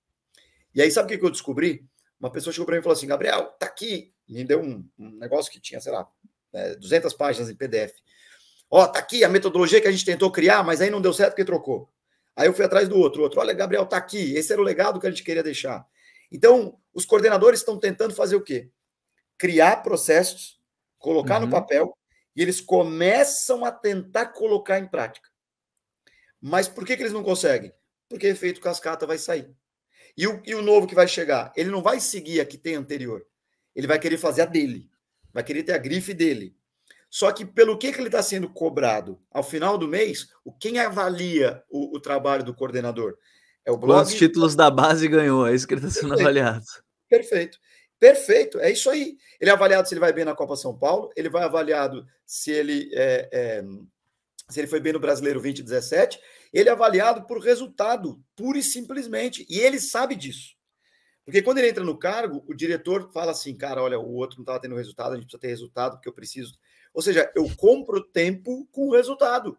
E aí, sabe o que, que eu descobri? Uma pessoa chegou para mim e falou assim: Gabriel, tá aqui. Me deu um, um negócio que tinha, sei lá, né, 200 páginas em PDF. Ó, tá aqui a metodologia que a gente tentou criar, mas aí não deu certo porque trocou. Aí eu fui atrás do outro, outro, olha, Gabriel, tá aqui, esse era o legado que a gente queria deixar. Então, os coordenadores estão tentando fazer o quê? Criar processos, colocar uhum. no papel, e eles começam a tentar colocar em prática. Mas por que, que eles não conseguem? Porque efeito cascata vai sair. E o, e o novo que vai chegar, ele não vai seguir a que tem anterior. Ele vai querer fazer a dele vai querer ter a grife dele. Só que pelo que, que ele está sendo cobrado? Ao final do mês, o quem avalia o, o trabalho do coordenador? É o blog. Quantos títulos da base ganhou? É isso que ele está sendo Perfeito. avaliado. Perfeito. Perfeito, é isso aí. Ele é avaliado se ele vai bem na Copa São Paulo, ele vai avaliado se ele é, é, se ele foi bem no Brasileiro 2017, ele é avaliado por resultado, pura e simplesmente. E ele sabe disso. Porque quando ele entra no cargo, o diretor fala assim, cara, olha, o outro não estava tendo resultado, a gente precisa ter resultado, porque eu preciso. Ou seja, eu compro tempo com resultado.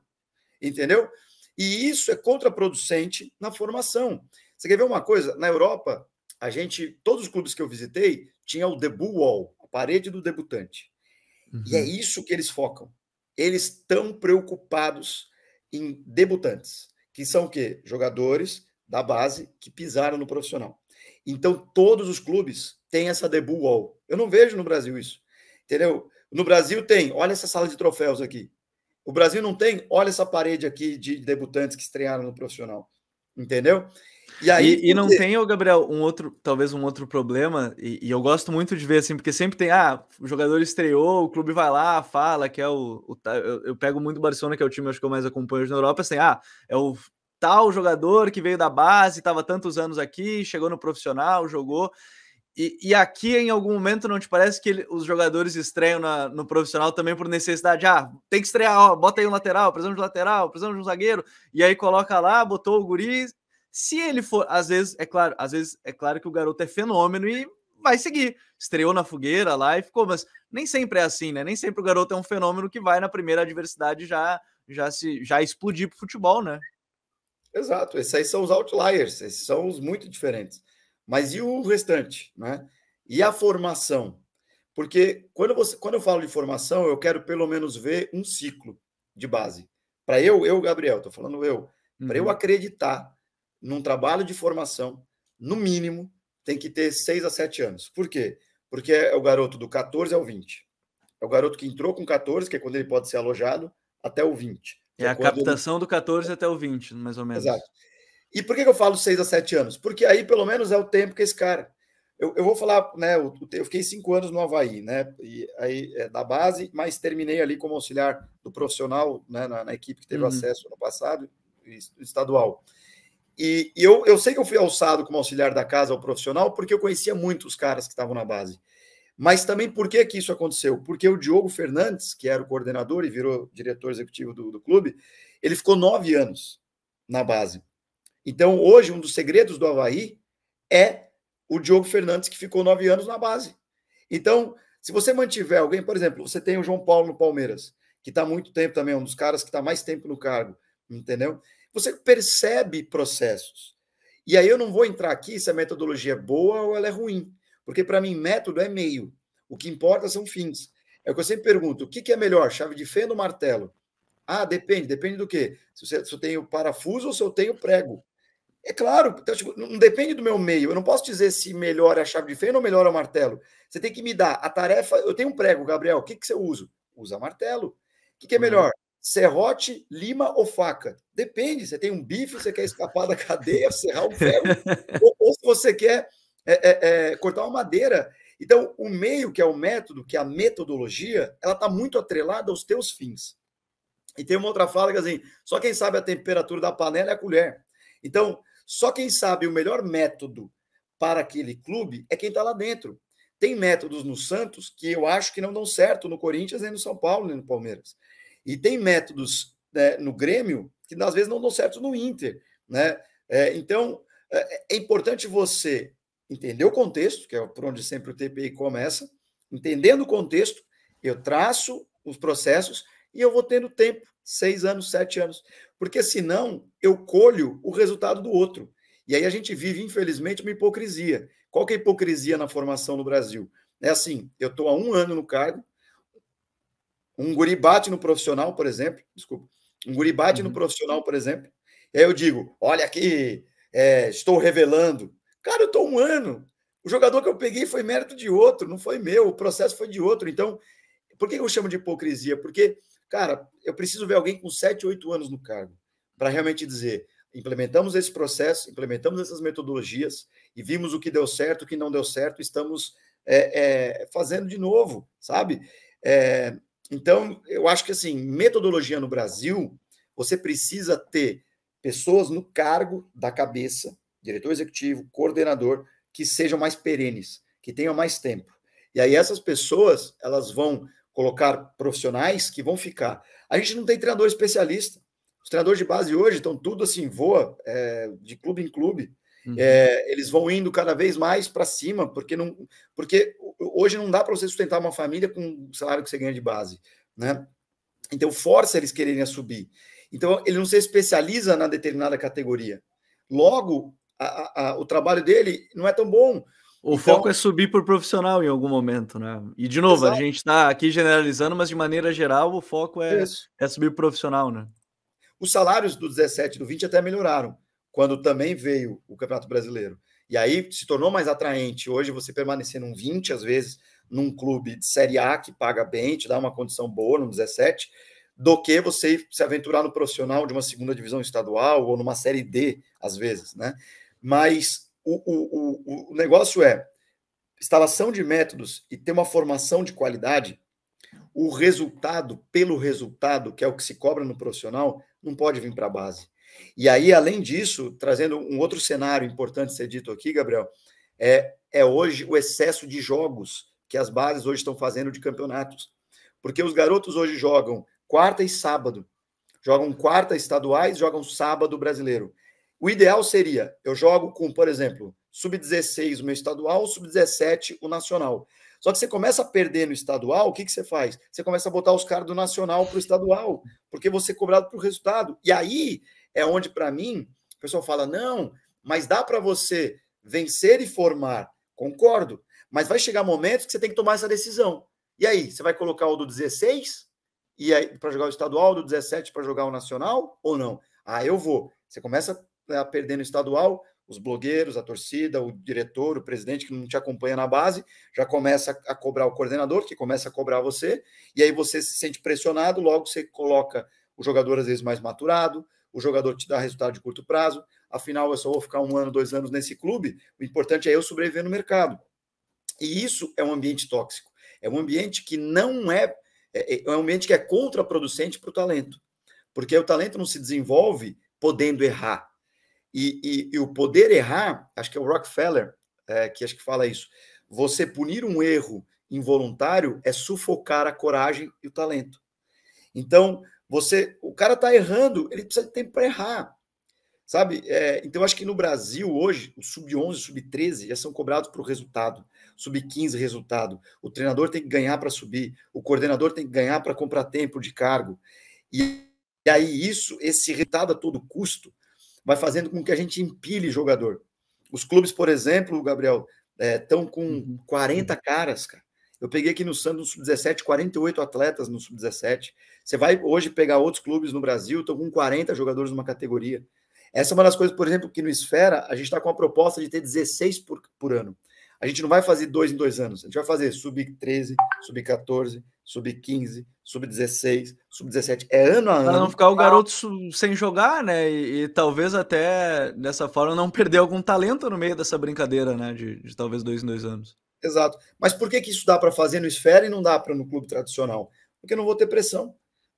Entendeu? E isso é contraproducente na formação. Você quer ver uma coisa? Na Europa, a gente, todos os clubes que eu visitei, tinha o debut wall, a parede do debutante. Uhum. E é uhum. isso que eles focam. Eles estão preocupados em debutantes, que são o quê? Jogadores da base que pisaram no profissional. Então, todos os clubes têm essa debut wall. Eu não vejo no Brasil isso. Entendeu? No Brasil tem, olha essa sala de troféus aqui. O Brasil não tem, olha essa parede aqui de debutantes que estrearam no profissional. Entendeu? E, aí, e, e não tem, Gabriel, um outro, talvez um outro problema, e, e, eu gosto muito de ver assim, porque sempre tem, ah, o jogador estreou, o clube vai lá, fala que é o. o eu, eu, pego muito o Barcelona, que é o time acho que eu mais acompanho hoje na Europa, assim, ah, é o tal jogador que veio da base, estava tantos anos aqui, chegou no profissional, jogou. E, e, aqui, em algum momento, não te parece que ele, os jogadores estreiam na, no profissional também por necessidade? Ah, tem que estrear, ó, bota aí um lateral, precisamos de lateral, precisamos de um zagueiro, e aí coloca lá, botou o guri. Se ele for, às vezes, é claro, às vezes é claro que o garoto é fenômeno e vai seguir. Estreou na fogueira lá e ficou, mas nem sempre é assim, né? Nem sempre o garoto é um fenômeno que vai na primeira adversidade já já se já explodir pro futebol, né? Exato, esses aí são os outliers, esses são os muito diferentes. Mas e o restante, né? E a formação? Porque quando, você, quando eu falo de formação, eu quero pelo menos ver um ciclo de base. Para eu, eu, Gabriel, estou falando eu, uhum. para eu acreditar num trabalho de formação, no mínimo, tem que ter seis a sete anos. Por quê? Porque é o garoto do 14 ao 20. É o garoto que entrou com 14, que é quando ele pode ser alojado, até o 20. É, é a captação do 14 até o 20, mais ou menos. Exato. E por que eu falo 6 a 7 anos? Porque aí, pelo menos, é o tempo que esse cara. Eu, eu vou falar, né? Eu, eu fiquei cinco anos no Havaí, né? E aí é, da base, mas terminei ali como auxiliar do profissional né, na, na equipe que teve uhum. acesso no passado, estadual. E, e eu, eu sei que eu fui alçado como auxiliar da casa ao profissional, porque eu conhecia muito os caras que estavam na base. Mas também por que, que isso aconteceu? Porque o Diogo Fernandes, que era o coordenador e virou diretor executivo do, do clube, ele ficou nove anos na base. Então, hoje, um dos segredos do Havaí é o Diogo Fernandes, que ficou nove anos na base. Então, se você mantiver alguém, por exemplo, você tem o João Paulo no Palmeiras, que está muito tempo também, é um dos caras que está mais tempo no cargo, entendeu? Você percebe processos. E aí eu não vou entrar aqui se a metodologia é boa ou ela é ruim. Porque para mim, método é meio. O que importa são fins. É o que eu sempre pergunto: o que, que é melhor, chave de fenda ou martelo? Ah, depende, depende do quê? Se, você, se eu tenho parafuso ou se eu tenho prego. É claro, então, tipo, não depende do meu meio. Eu não posso dizer se melhor é a chave de fenda ou melhor é o martelo. Você tem que me dar a tarefa. Eu tenho um prego, Gabriel. O que, que você usa? Usa martelo. O que, que é uhum. melhor? Serrote, lima ou faca? Depende. Você tem um bife, você quer escapar da cadeia, serrar um ferro. ou, ou se você quer é, é, é, cortar uma madeira. Então, o meio, que é o método, que é a metodologia, ela está muito atrelada aos teus fins. E tem uma outra fala que é assim, só quem sabe a temperatura da panela é a colher. Então, só quem sabe o melhor método para aquele clube é quem está lá dentro. Tem métodos no Santos que eu acho que não dão certo no Corinthians, nem no São Paulo, nem no Palmeiras. E tem métodos né, no Grêmio que às vezes não dão certo no Inter. Né? É, então, é, é importante você entender o contexto, que é por onde sempre o TPI começa, entendendo o contexto, eu traço os processos e eu vou tendo tempo, seis anos, sete anos, porque senão eu colho o resultado do outro. E aí a gente vive, infelizmente, uma hipocrisia. Qual que é a hipocrisia na formação no Brasil? É assim, eu estou há um ano no cargo, um guri bate no profissional, por exemplo, desculpa, um guri bate uhum. no profissional, por exemplo, e aí eu digo, olha aqui, é, estou revelando, Cara, eu estou um ano. O jogador que eu peguei foi mérito de outro, não foi meu, o processo foi de outro. Então, por que eu chamo de hipocrisia? Porque, cara, eu preciso ver alguém com 7, 8 anos no cargo para realmente dizer: implementamos esse processo, implementamos essas metodologias e vimos o que deu certo, o que não deu certo, estamos é, é, fazendo de novo, sabe? É, então, eu acho que, assim, metodologia no Brasil, você precisa ter pessoas no cargo da cabeça diretor executivo, coordenador, que sejam mais perenes, que tenham mais tempo. E aí essas pessoas, elas vão colocar profissionais que vão ficar. A gente não tem treinador especialista. Os treinadores de base hoje estão tudo assim, voa é, de clube em clube. Uhum. É, eles vão indo cada vez mais para cima, porque não, porque hoje não dá para você sustentar uma família com o salário que você ganha de base, né? Então força eles quererem subir. Então ele não se especializa na determinada categoria. Logo, a, a, o trabalho dele não é tão bom. O então... foco é subir por profissional em algum momento, né? E de novo, Exato. a gente está aqui generalizando, mas de maneira geral o foco é, é subir por profissional, né? Os salários do 17 e do 20 até melhoraram, quando também veio o Campeonato Brasileiro. E aí se tornou mais atraente. Hoje você permanecer num 20, às vezes, num clube de Série A que paga bem, te dá uma condição boa no 17, do que você se aventurar no profissional de uma segunda divisão estadual ou numa Série D, às vezes, né? Mas o, o, o, o negócio é instalação de métodos e ter uma formação de qualidade, o resultado, pelo resultado, que é o que se cobra no profissional, não pode vir para a base. E aí, além disso, trazendo um outro cenário importante ser dito aqui, Gabriel, é, é hoje o excesso de jogos que as bases hoje estão fazendo de campeonatos. Porque os garotos hoje jogam quarta e sábado, jogam quarta estaduais, jogam sábado brasileiro. O ideal seria, eu jogo com, por exemplo, sub-16 o meu estadual, sub-17 o nacional. Só que você começa a perder no estadual, o que, que você faz? Você começa a botar os caras do nacional para o estadual, porque você é cobrado para o resultado. E aí é onde, para mim, o pessoal fala: não, mas dá para você vencer e formar. Concordo, mas vai chegar momento que você tem que tomar essa decisão. E aí, você vai colocar o do 16 e aí para jogar o estadual, o do 17 para jogar o nacional ou não? Ah, eu vou. Você começa está perdendo estadual, os blogueiros, a torcida, o diretor, o presidente que não te acompanha na base, já começa a cobrar o coordenador, que começa a cobrar você, e aí você se sente pressionado, logo você coloca o jogador às vezes mais maturado, o jogador te dá resultado de curto prazo, afinal eu só vou ficar um ano, dois anos nesse clube, o importante é eu sobreviver no mercado. E isso é um ambiente tóxico, é um ambiente que não é, é, é, é um ambiente que é contraproducente para o talento, porque o talento não se desenvolve podendo errar, e, e, e, o poder errar, acho que é o Rockefeller é, que acho que fala isso. Você punir um erro involuntário é sufocar a coragem e o talento. Então, você, o cara está errando, ele precisa de tempo para errar, sabe? É, então, acho que no Brasil hoje, o sub 11, sub 13 já são cobrados para o resultado, sub 15 resultado. O treinador tem que ganhar para subir, o coordenador tem que ganhar para comprar tempo de cargo. E, e aí isso, esse resultado a todo custo vai fazendo com que a gente empile jogador. Os clubes, por exemplo, Gabriel, estão é, com 40 uhum. caras, cara. Eu peguei aqui no Santos, no Sub-17, 48 atletas no Sub-17. Você vai hoje pegar outros clubes no Brasil, estão com 40 jogadores numa categoria. Essa é uma das coisas, por exemplo, que no Esfera, a gente está com a proposta de ter 16 por, por ano. A gente não vai fazer dois em dois anos. A gente vai fazer sub-13, sub-14, sub-15, sub-16, sub-17. É ano a ano. Para não ficar o tá. garoto sem jogar, né? E, e, talvez até dessa forma não perder algum talento no meio dessa brincadeira, né? De, de talvez dois em dois anos. Exato. Mas por que, que isso dá para fazer no Esfera e não dá para no clube tradicional? Porque não vou ter pressão.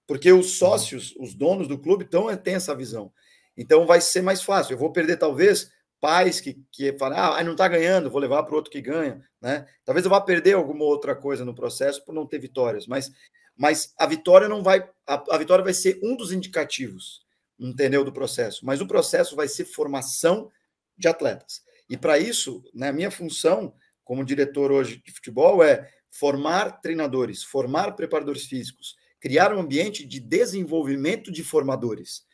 Porque os sócios, os donos do clube, tão, têm essa visão. Então vai ser mais fácil. Eu vou perder, talvez, pais que, que falam, ah, não está ganhando, vou levar para outro que ganha, né? Talvez eu vá perder alguma outra coisa no processo por não ter vitórias, mas, mas a vitória não vai, a, a vitória vai ser um dos indicativos, entendeu, do processo. Mas o processo vai ser formação de atletas. E para isso, né, minha função como diretor hoje de futebol é formar treinadores, formar preparadores físicos, criar um ambiente de desenvolvimento de formadores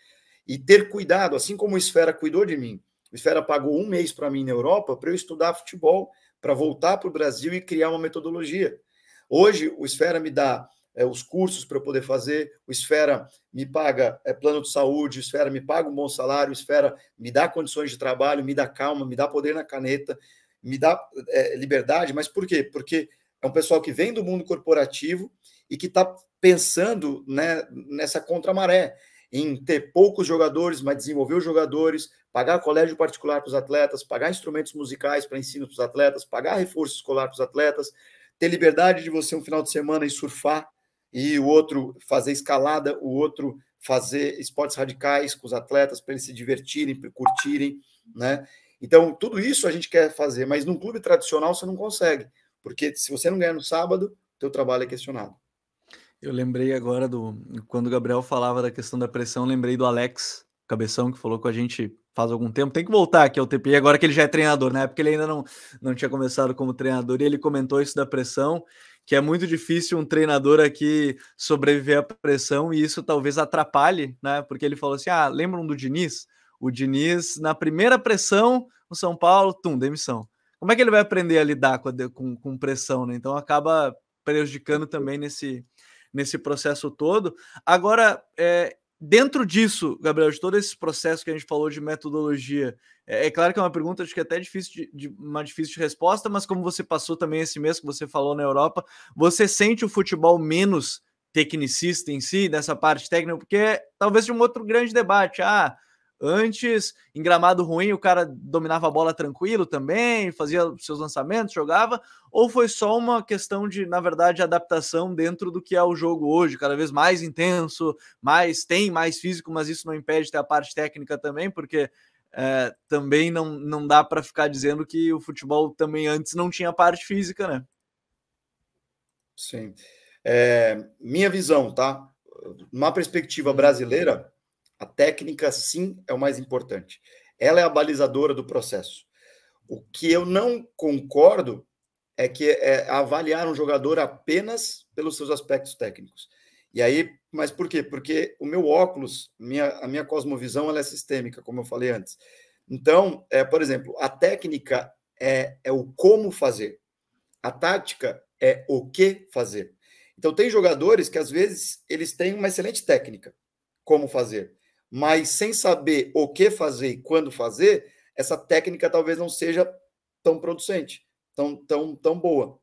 e ter cuidado, assim como a Esfera cuidou de mim o Esfera pagou um mês para mim na Europa para eu estudar futebol, para voltar para o Brasil e criar uma metodologia. Hoje, o Esfera me dá é, os cursos para eu poder fazer, o Esfera me paga é, plano de saúde, o Esfera me paga um bom salário, o Esfera me dá condições de trabalho, me dá calma, me dá poder na caneta, me dá é, liberdade. Mas por quê? Porque é um pessoal que vem do mundo corporativo e que está pensando né, nessa contramaré em ter poucos jogadores, mas desenvolver os jogadores, pagar colégio particular para os atletas, pagar instrumentos musicais para ensino para os atletas, pagar reforço escolar para os atletas, ter liberdade de você um final de semana e surfar e o outro fazer escalada, o outro fazer esportes radicais com os atletas para eles se divertirem, para curtirem, né? Então, tudo isso a gente quer fazer, mas num clube tradicional você não consegue, porque se você não ganhar no sábado, teu trabalho é questionado. Eu lembrei agora do. Quando o Gabriel falava da questão da pressão, lembrei do Alex Cabeção, que falou com a gente faz algum tempo. Tem que voltar aqui ao TPI, agora que ele já é treinador, né? Porque ele ainda não, não tinha começado como treinador e ele comentou isso da pressão, que é muito difícil um treinador aqui sobreviver à pressão e isso talvez atrapalhe, né? Porque ele falou assim: ah, lembram do Diniz? O Diniz, na primeira pressão, o São Paulo, tum, demissão. Como é que ele vai aprender a lidar com, a, com, com pressão, né? Então acaba prejudicando também nesse, nesse processo todo. Agora, é, dentro disso, Gabriel, de todo esse processo que a gente falou de metodologia, é, é claro que é uma pergunta acho que é até difícil de, de, uma difícil de resposta, mas como você passou também esse mês que você falou na Europa, você sente o futebol menos tecnicista em si, nessa parte técnica, porque é talvez de um outro grande debate, ah, Antes, em gramado ruim, o cara dominava a bola tranquilo também, fazia seus lançamentos, jogava, ou foi só uma questão de, na verdade, adaptação dentro do que é o jogo hoje, cada vez mais intenso, mais tem, mais físico, mas isso não impede de ter a parte técnica também, porque é, também não, não dá para ficar dizendo que o futebol também antes não tinha parte física, né? Sim. É, minha visão, tá? Uma perspectiva brasileira, a técnica, sim, é o mais importante. Ela é a balizadora do processo. O que eu não concordo é que é avaliar um jogador apenas pelos seus aspectos técnicos. E aí, mas por quê? Porque o meu óculos, minha, a minha cosmovisão, ela é sistêmica, como eu falei antes. Então, é, por exemplo, a técnica é, é o como fazer, a tática é o que fazer. Então, tem jogadores que às vezes eles têm uma excelente técnica, como fazer, mas sem saber o que fazer e quando fazer, essa técnica talvez não seja tão producente, tão, tão, tão boa.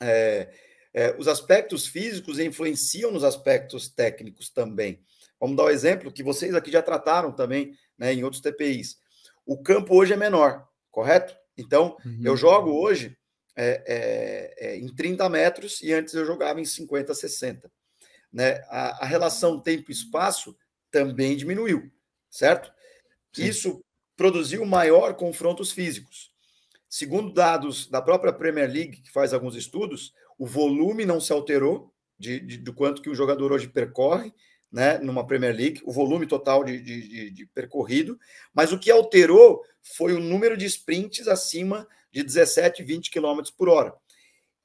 É, é, os aspectos físicos influenciam nos aspectos técnicos também. Vamos dar um exemplo que vocês aqui já trataram também né, em outros TPIs. O campo hoje é menor, correto? Então, uhum. eu jogo hoje é, é, é em 30 metros e antes eu jogava em 50, 60. Né? A, a relação tempo-espaço também diminuiu, certo? Sim. Isso produziu maior confrontos físicos. Segundo dados da própria Premier League, que faz alguns estudos, o volume não se alterou de, de do quanto que o jogador hoje percorre, né, numa Premier League, o volume total de, de, de, percorrido, mas o que alterou foi o número de sprints acima de 17, 20 km por hora.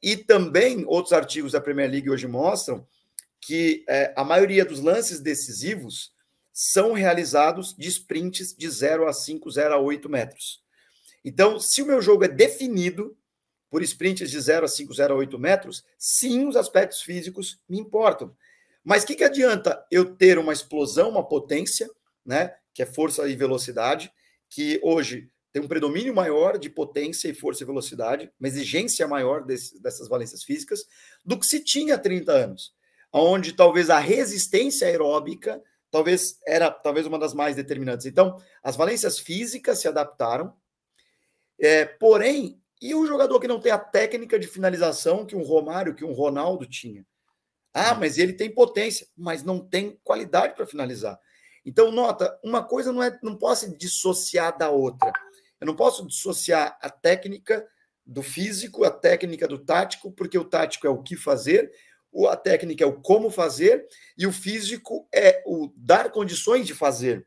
E também outros artigos da Premier League hoje mostram que é, a maioria dos lances decisivos são realizados de sprints de 0 a 5, 0 a 8 metros. Então, se o meu jogo é definido por sprints de 0 a 5, 0 a 8 metros, sim, os aspectos físicos me importam. Mas o que, que adianta eu ter uma explosão, uma potência, né, que é força e velocidade, que hoje tem um predomínio maior de potência e força e velocidade, uma exigência maior desse, dessas valências físicas, do que se tinha há 30 anos, onde talvez a resistência aeróbica talvez era talvez uma das mais determinantes. Então, as valências físicas se adaptaram, é, porém, e o jogador que não tem a técnica de finalização que um Romário, que um Ronaldo tinha? Ah, uhum. mas ele tem potência, mas não tem qualidade para finalizar. Então, nota, uma coisa não é, não posso dissociar da outra. Eu não posso dissociar a técnica do físico, a técnica do tático, porque o tático é o que fazer a técnica é o como fazer e o físico é o dar condições de fazer.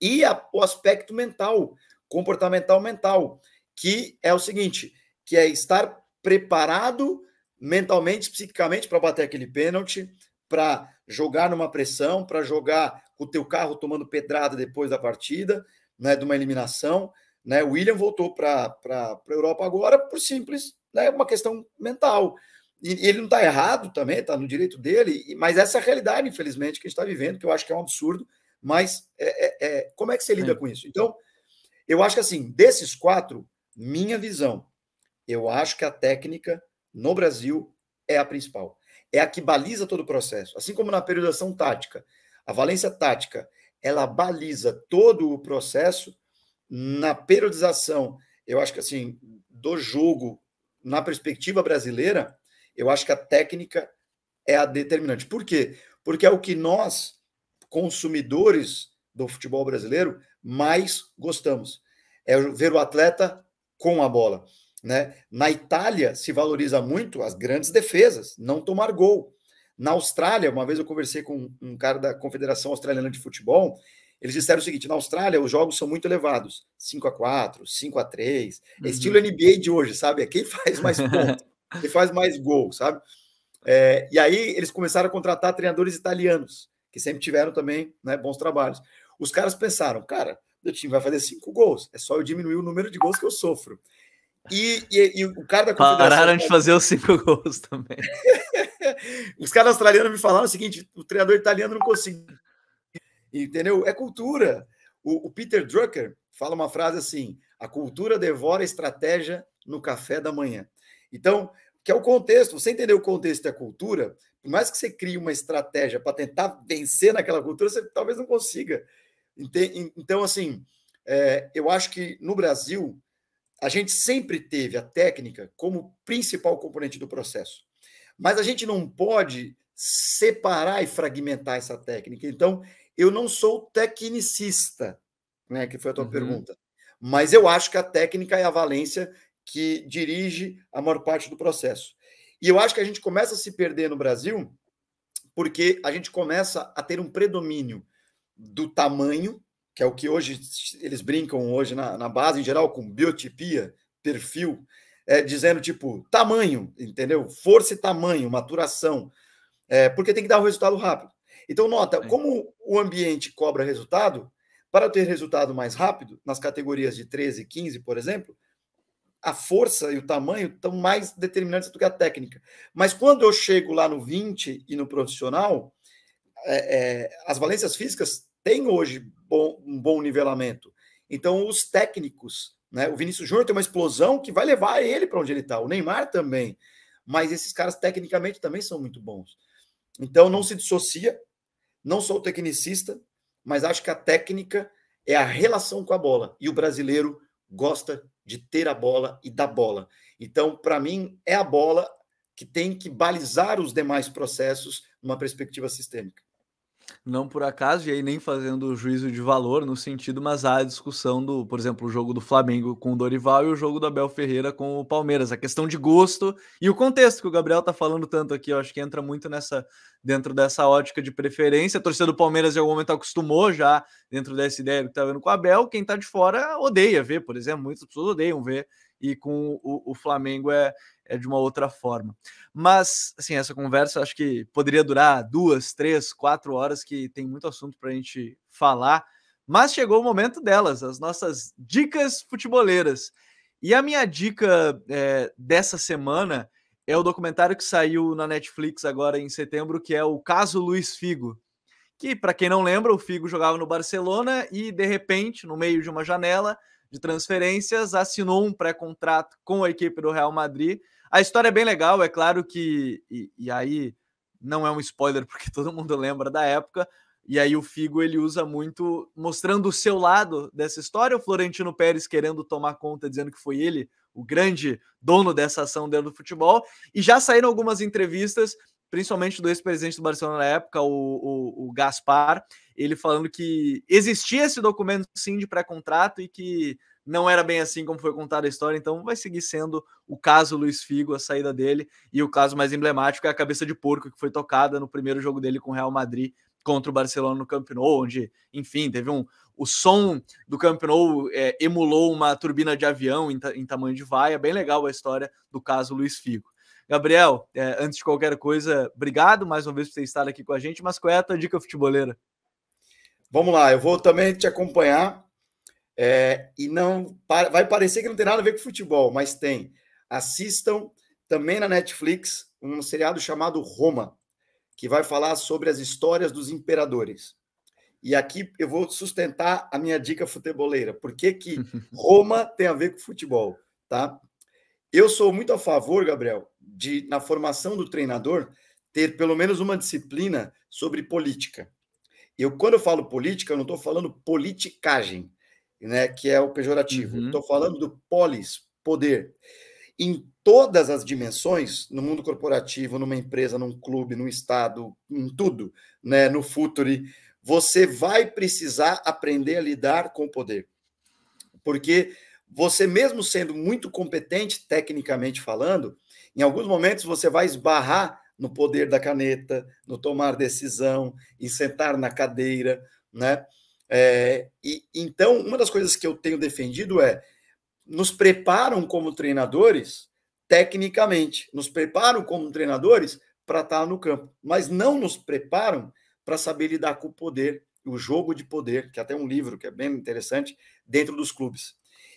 E a, o aspecto mental, comportamental mental, que é o seguinte, que é estar preparado mentalmente, psicicamente para bater aquele pênalti, para jogar numa pressão, para jogar com o teu carro tomando pedrada depois da partida, né, de uma eliminação, né? O William voltou para a Europa agora por simples, né, uma questão mental. E, ele não está errado também, está no direito dele, mas essa é a realidade, infelizmente, que a gente está vivendo, que eu acho que é um absurdo, mas é, é, é, como é que você lida é. com isso? Então, eu acho que assim, desses quatro, minha visão, eu acho que a técnica no Brasil é a principal. É a que baliza todo o processo. Assim como na periodização tática. A valência tática, ela baliza todo o processo. Na periodização, eu acho que assim, do jogo, na perspectiva brasileira, eu acho que a técnica é a determinante. Por quê? Porque é o que nós, consumidores do futebol brasileiro, mais gostamos. É ver o atleta com a bola. Né? Na Itália se valoriza muito as grandes defesas, não tomar gol. Na Austrália, uma vez eu conversei com um cara da Confederação Australiana de Futebol, eles disseram o seguinte: na Austrália os jogos são muito elevados, 5 a 4, 5 a 3, é uhum. estilo NBA de hoje, sabe? É quem faz mais pontos e faz mais gol, sabe? É, e aí eles começaram a contratar treinadores italianos, que sempre tiveram também né, bons trabalhos. Os caras pensaram, cara, meu time vai fazer cinco gols, é só eu diminuir o número de gols que eu sofro. E, e, e o cara da confederação... Pararam de fazer os cinco gols também. os caras australianos me falaram o seguinte, o treinador italiano não conseguiu. Entendeu? É cultura. O, o Peter Drucker fala uma frase assim, a cultura devora a estratégia no café da manhã. Então, que é o contexto, você entender o contexto e a cultura, por mais que você crie uma estratégia para tentar vencer naquela cultura, você talvez não consiga. Então, assim, é, eu acho que no Brasil, a gente sempre teve a técnica como principal componente do processo. Mas a gente não pode separar e fragmentar essa técnica. Então, eu não sou tecnicista, né, que foi a tua uhum. pergunta. Mas eu acho que a técnica é a valência que dirige a maior parte do processo. E eu acho que a gente começa a se perder no Brasil porque a gente começa a ter um predomínio do tamanho, que é o que hoje eles brincam hoje na, na base, em geral, com biotipia, perfil, é, dizendo tipo tamanho, entendeu? Força e tamanho, maturação, é, porque tem que dar um resultado rápido. Então, nota, é. como o ambiente cobra resultado, para ter resultado mais rápido, nas categorias de 13 e 15, por exemplo, a força e o tamanho estão mais determinantes do que a técnica. Mas quando eu chego lá no 20 e no profissional, é, é, as valências físicas têm hoje bom, um bom nivelamento. Então, os técnicos, né? O Vinícius Júnior tem uma explosão que vai levar ele para onde ele está, o Neymar também. Mas esses caras, tecnicamente, também são muito bons. Então, não se dissocia, não sou tecnicista, mas acho que a técnica é a relação com a bola. E o brasileiro gosta de ter a bola e da bola. Então, para mim, é a bola que tem que balizar os demais processos numa perspectiva sistêmica. Não por acaso, e aí nem fazendo juízo de valor no sentido, mas há a discussão do, por exemplo, o jogo do Flamengo com o Dorival e o jogo do Abel Ferreira com o Palmeiras. A questão de gosto e o contexto que o Gabriel tá falando tanto aqui, eu acho que entra muito nessa dentro dessa ótica de preferência. torcedor do Palmeiras em algum momento acostumou já dentro dessa ideia que tá vendo com o Abel. Quem tá de fora odeia ver, por exemplo, muitas pessoas odeiam ver e com o, o, Flamengo é, é, de uma outra forma. Mas, assim, essa conversa acho que poderia durar duas, três, quatro horas, que tem muito assunto para a gente falar. Mas chegou o momento delas, as nossas dicas futeboleiras. E a minha dica é, dessa semana é o documentário que saiu na Netflix agora em setembro, que é o Caso Luiz Figo. Que, para quem não lembra, o Figo jogava no Barcelona e, de repente, no meio de uma janela de transferências, assinou um pré-contrato com a equipe do Real Madrid a história é bem legal, é claro que. E, e, aí não é um spoiler, porque todo mundo lembra da época. E aí o Figo ele usa muito mostrando o seu lado dessa história, o Florentino Pérez querendo tomar conta, dizendo que foi ele o grande dono dessa ação dentro do futebol. E já saíram algumas entrevistas principalmente do ex-presidente do Barcelona na época, o, o, o, Gaspar, ele falando que existia esse documento sim de pré-contrato e que não era bem assim como foi contada a história, então vai seguir sendo o caso Luiz Figo, a saída dele, e o caso mais emblemático é a cabeça de porco que foi tocada no primeiro jogo dele com o Real Madrid contra o Barcelona no Camp Nou, onde, enfim, teve um o som do Camp Nou é, emulou uma turbina de avião em, em, tamanho de vaia, bem legal a história do caso Luiz Figo. Gabriel, é, antes de qualquer coisa, obrigado mais uma vez por ter estado aqui com a gente, mas qual é a tua dica futeboleira? Vamos lá, eu vou também te acompanhar é, e não vai parecer que não tem nada a ver com futebol, mas tem. Assistam também na Netflix um seriado chamado Roma, que vai falar sobre as histórias dos imperadores. E aqui eu vou sustentar a minha dica futeboleira. Por que, que Roma tem a ver com futebol, tá? Eu sou muito a favor, Gabriel, de na formação do treinador ter pelo menos uma disciplina sobre política. Eu quando eu falo política, eu não estou falando politicagem né, que é o pejorativo. Uhum. Estou falando do polis, poder. Em todas as dimensões, no mundo corporativo, numa empresa, num clube, num estado, em tudo, né, no futuro você vai precisar aprender a lidar com o poder. Porque você mesmo sendo muito competente tecnicamente falando, em alguns momentos você vai esbarrar no poder da caneta, no tomar decisão, em sentar na cadeira, né? É, e, então, uma das coisas que eu tenho defendido é nos preparam como treinadores tecnicamente, nos preparam como treinadores para estar tá no campo, mas não nos preparam para saber lidar com o poder, o jogo de poder, que é até um livro que é bem interessante, dentro dos clubes.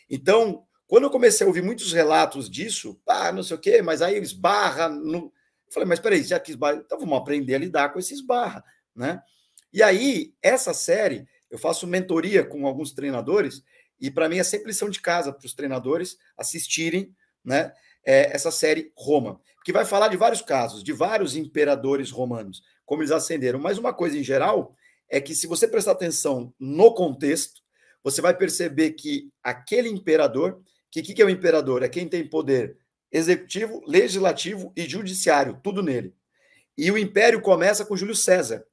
Então, quando eu comecei a ouvir muitos relatos disso, ah, não sei o quê, mas aí esbarra no. Eu falei, mas peraí, já que esbarra, então vamos aprender a lidar com esses barra, né? E aí, essa série eu faço mentoria com alguns treinadores e para mim é sempre lição de casa para os treinadores assistirem, né? É, essa série Roma, que vai falar de vários casos, de vários imperadores romanos, como eles ascenderam. Mas uma coisa em geral é que se você prestar atenção no contexto, você vai perceber que aquele imperador, que que é o imperador? É quem tem poder executivo, legislativo e judiciário, tudo nele. E o império começa com Júlio César,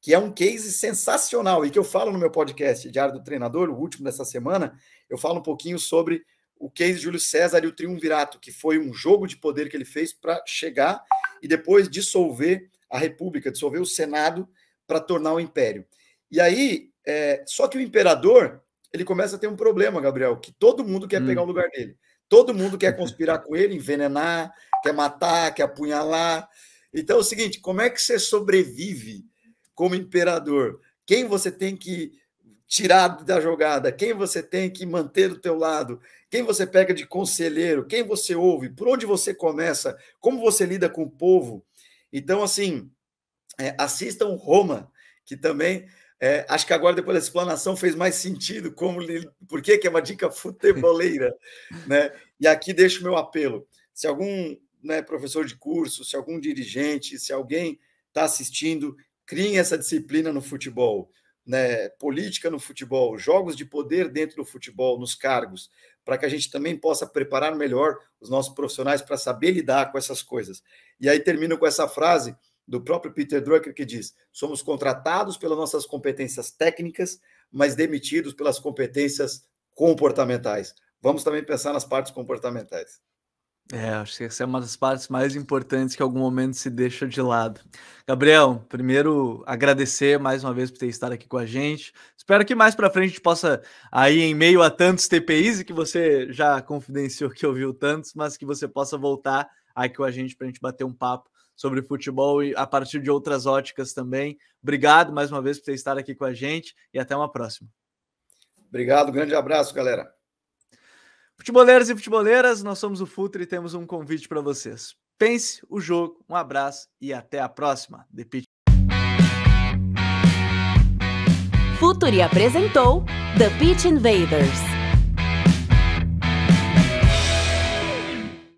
que é um case sensacional e que eu falo no meu podcast Diário do Treinador, o último dessa semana, eu falo um pouquinho sobre o case Júlio César e o Triunvirato, que foi um jogo de poder que ele fez para chegar e depois dissolver a República, dissolver o Senado para tornar o Império. E aí, é, só que o imperador ele começa a ter um problema, Gabriel, que todo mundo quer hum. pegar o lugar dele. Todo mundo quer conspirar com ele, envenenar, quer matar, quer apunhalar. Então é o seguinte: como é que você sobrevive como imperador, quem você tem que tirar da jogada, quem você tem que manter do teu lado, quem você pega de conselheiro, quem você ouve, por onde você começa, como você lida com o povo. Então, assim, é, assistam Roma, que também é, acho que agora, depois da explanação, fez mais sentido como por que é uma dica futeboleira. né? E aqui deixo meu apelo. Se algum né, professor de curso, se algum dirigente, se alguém está assistindo criem essa disciplina no futebol, né, política no futebol, jogos de poder dentro do futebol, nos cargos, para que a gente também possa preparar melhor os nossos profissionais para saber lidar com essas coisas. E aí termino com essa frase do próprio Peter Drucker que diz: somos contratados pelas nossas competências técnicas, mas demitidos pelas competências comportamentais. Vamos também pensar nas partes comportamentais. É, acho que essa é uma das partes mais importantes que em algum momento se deixa de lado. Gabriel, primeiro agradecer mais uma vez por ter estado aqui com a gente. Espero que mais para frente a gente possa, aí em meio a tantos TPIs, que você já confidenciou que ouviu tantos, mas que você possa voltar aqui com a gente para a gente bater um papo sobre futebol e a partir de outras óticas também. Obrigado mais uma vez por ter estado aqui com a gente e até uma próxima. Obrigado, grande abraço, galera. Futeboleiros e futeboleiras, nós somos o Futre e temos um convite para vocês. Pense o jogo, um abraço e até a próxima. The Pitch. Futuri apresentou The Pitch Invaders.